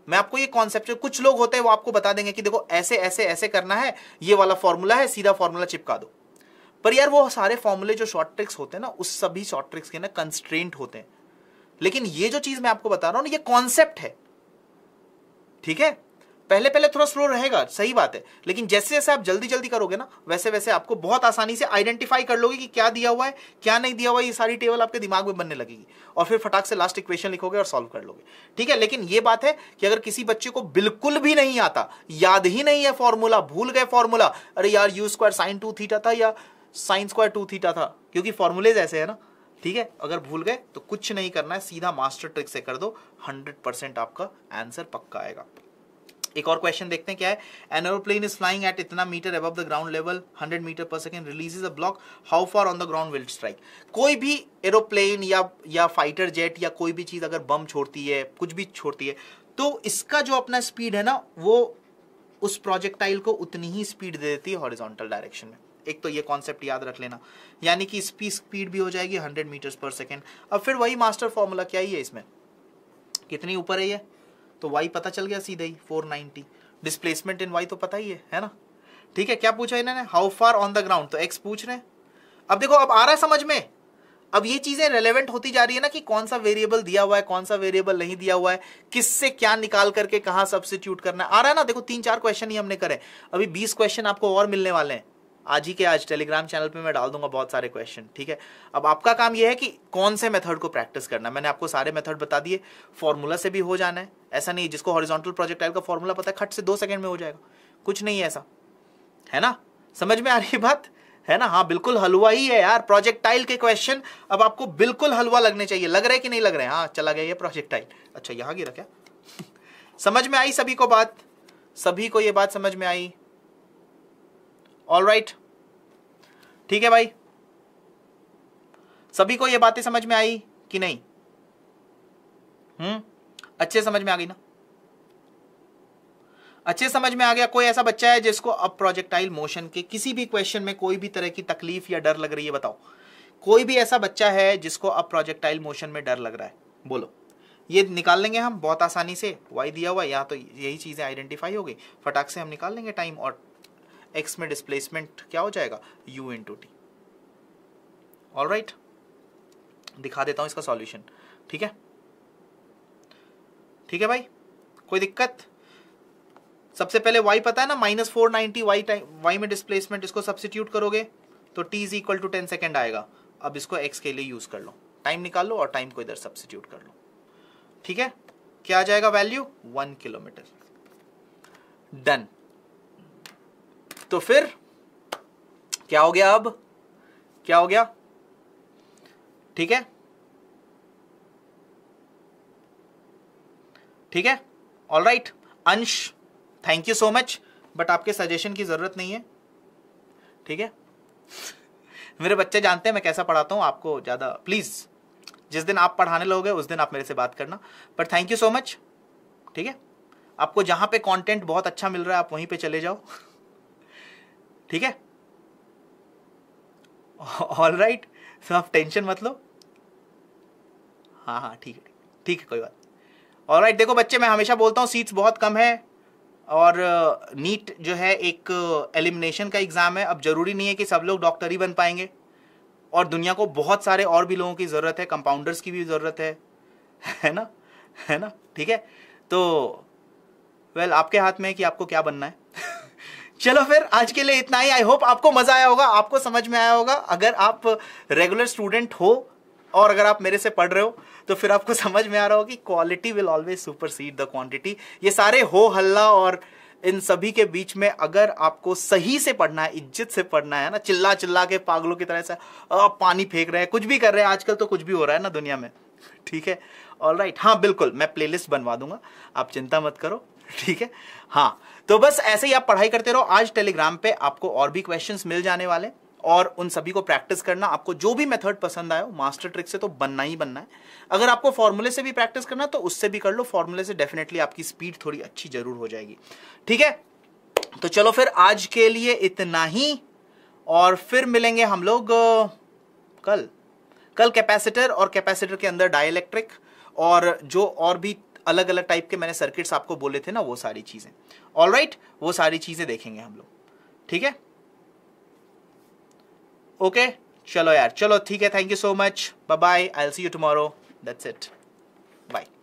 मैं आपको ये कॉन्सेप्ट कुछ लोग होते हैं वो आपको बता देंगे कि देखो ऐसे ऐसे ऐसे करना है ये वाला फॉर्मूला है सीधा फॉर्मूला चिपका दो पर यार वो सारे फॉर्मूले जो शॉर्ट ट्रिक्स होते हैं ना उस सभी शॉर्ट ट्रिक्स के ना कंस्ट्रेंट होते हैं लेकिन ये जो चीज मैं आपको बता रहा हूं ना ये कॉन्सेप्ट है ठीक है पहले पहले थोड़ा स्लो रहेगा सही बात है लेकिन जैसे जैसे आप जल्दी जल्दी करोगे ना वैसे वैसे आपको बहुत आसानी से आइडेंटिफाई कर लोगे कि क्या दिया हुआ है क्या नहीं दिया हुआ है ये सारी टेबल आपके दिमाग में बनने लगेगी और फिर फटाक से लास्ट इक्वेशन लिखोगे और सॉल्व कर लोगे ठीक है लेकिन ये बात है कि अगर किसी बच्चे को बिल्कुल भी नहीं आता याद ही नहीं है फॉर्मूला भूल गए फॉर्मूला अरे यार u square sine two theta था या साइन स्क्वायर टू थीटा था क्योंकि फॉर्मुलेज ऐसे है ना ठीक है अगर भूल गए तो कुछ नहीं करना है सीधा मास्टर ट्रिक से कर दो हंड्रेड परसेंट आपका आंसर पक्का आएगा एक और क्वेश्चन देखते हैं क्या है an aeroplane is flying at इतना metre above the ground level 100 metre per second release a block how far on the ground will strike कोई भी एरोप्लेन या या फाइटर जेट या कोई भी चीज अगर बम छोड़ती है कुछ भी छोड़ती है तो इसका जो अपना स्पीड है ना वो उस प्रोजेक्टाइल को उतनी ही स्पीड दे देती है हॉरिजॉन्टल डायरेक्शन में एक तो ये कॉन्सेप्ट याद रख लेना यानी कि इसकी स्पीड भी हो जाएगी हंड्रेड मीटर्स पर सेकेंड अब फिर वही मास्टर फॉर्मूला क्या ही है इसमें कितनी ऊपर है ये तो वाई पता चल गया सीधे ही four ninety displacement in y तो पता ही है है ना ठीक है क्या पूछा इन्होंने how far on the ground तो एक्स पूछ रहे अब देखो अब आ रहा है समझ में अब ये चीजें रेलेवेंट होती जा रही है ना कि कौन सा वेरिएबल दिया हुआ है कौन सा वेरिएबल नहीं दिया हुआ है किससे क्या निकाल करके कहा सब्सिट्यूट करना है आ रहा है ना देखो तीन चार क्वेश्चन ही हमने करे अभी बीस क्वेश्चन आपको और मिलने वाले हैं आज ही के आज टेलीग्राम चैनल पे मैं डाल दूंगा बहुत सारे क्वेश्चन ठीक है अब आपका काम यह है कि कौन से मेथड को प्रैक्टिस करना मैंने आपको सारे मेथड बता दिए फॉर्मूला से भी हो जाना है ऐसा नहीं जिसको हॉरिजॉन्टल प्रोजेक्टाइल का फॉर्मूला पता है खट से दो सेकंड में हो जाएगा कुछ नहीं है ऐसा है ना समझ में आ रही बात है ना हाँ बिल्कुल हलवा ही है यार प्रोजेक्टाइल के क्वेश्चन अब आपको बिल्कुल हलवा लगने चाहिए लग रहे कि नहीं लग रहे हैं हाँ चला गया ये प्रोजेक्टाइल अच्छा यहाँ गिरा क्या (laughs) समझ में आई सभी को बात सभी को ये बात समझ में आई ऑल राइट ठीक है भाई सभी को ये बातें समझ में आई कि नहीं हम्म अच्छे समझ में आ गई ना अच्छे समझ में आ गया कोई ऐसा बच्चा है जिसको अब प्रोजेक्टाइल मोशन के किसी भी क्वेश्चन में कोई भी तरह की तकलीफ या डर लग रही है बताओ कोई भी ऐसा बच्चा है जिसको अब प्रोजेक्टाइल मोशन में डर लग रहा है बोलो ये निकाल लेंगे हम बहुत आसानी से वाई दिया हुआ या तो यही चीज़ें आइडेंटिफाई हो गई फटाक से हम निकाल लेंगे टाइम और एक्स में डिस्प्लेसमेंट क्या हो जाएगा u into t all right दिखा देता हूं इसका सॉल्यूशन ठीक है ठीक है भाई कोई दिक्कत सबसे पहले y पता है ना minus four ninety y time y में डिस्प्लेसमेंट इसको सब्सिट्यूट करोगे तो t is equal to ten second आएगा अब इसको एक्स के लिए यूज कर लो टाइम निकाल लो और टाइम को इधर सब्सिट्यूट कर लो ठीक है क्या आ जाएगा वैल्यू वन किलोमीटर डन तो फिर क्या हो गया अब क्या हो गया ठीक है ठीक है all right Ansh thank you so much but आपके सजेशन की ज़रूरत नहीं है ठीक है मेरे बच्चे जानते हैं मैं कैसा पढ़ाता हूं आपको ज़्यादा प्लीज़ जिस दिन आप पढ़ाने लोगे उस दिन आप मेरे से बात करना but thank you so much ठीक है आपको जहां पे कंटेंट बहुत अच्छा मिल रहा है आप वहीं पे चले जाओ ठीक है ऑल राइट सो आप टेंशन मत लो हाँ हाँ ठीक है ठीक है कोई बात ऑल राइट देखो बच्चे मैं हमेशा बोलता हूँ सीट्स बहुत कम है और नीट uh, जो है एक एलिमिनेशन uh, का एग्ज़ाम है अब ज़रूरी नहीं है कि सब लोग डॉक्टर ही बन पाएंगे और दुनिया को बहुत सारे और भी लोगों की ज़रूरत है कंपाउंडर्स की भी ज़रूरत है (laughs) है ना है ना ठीक है तो वेल well, आपके हाथ में है कि आपको क्या बनना है चलो फिर आज के लिए इतना ही आई होप आपको मजा आया होगा आपको समझ में आया होगा अगर आप रेगुलर स्टूडेंट हो और अगर आप मेरे से पढ़ रहे हो तो फिर आपको (laughs) समझ में आ रहा होगा कि quality will always supersede the quantity ये सारे हो हल्ला और इन सभी के बीच में अगर आपको सही से पढ़ना है इज्जत से पढ़ना है ना चिल्ला चिल्ला के पागलों की तरह से आप पानी फेंक रहे हैं कुछ भी कर रहे हैं आजकल तो कुछ भी हो रहा है ना दुनिया में ठीक है ऑल राइट right, हाँ बिल्कुल मैं प्लेलिस्ट बनवा दूंगा आप चिंता मत करो ठीक है हाँ तो बस ऐसे ही आप पढ़ाई करते रहो आज टेलीग्राम पे आपको और भी क्वेश्चन मिल जाने वाले और उन सभी को प्रैक्टिस करना आपको जो भी मेथड पसंद आए मास्टर ट्रिक से तो बनना ही बनना है अगर आपको फॉर्मूले से भी प्रैक्टिस करना तो उससे भी कर लो फॉर्मूले से डेफिनेटली आपकी स्पीड थोड़ी अच्छी जरूर हो जाएगी ठीक है तो चलो फिर आज के लिए इतना ही और फिर मिलेंगे हम लोग कल कल कैपेसिटर और कैपेसिटर के अंदर डायलैक्ट्रिक और जो और भी अलग अलग टाइप के मैंने सर्किट्स आपको बोले थे ना वो सारी चीज़ें ऑल right, वो सारी चीज़ें देखेंगे हम लोग ठीक है ओके okay, चलो यार चलो ठीक है thank you so much bye bye I see you tomorrow that's it bye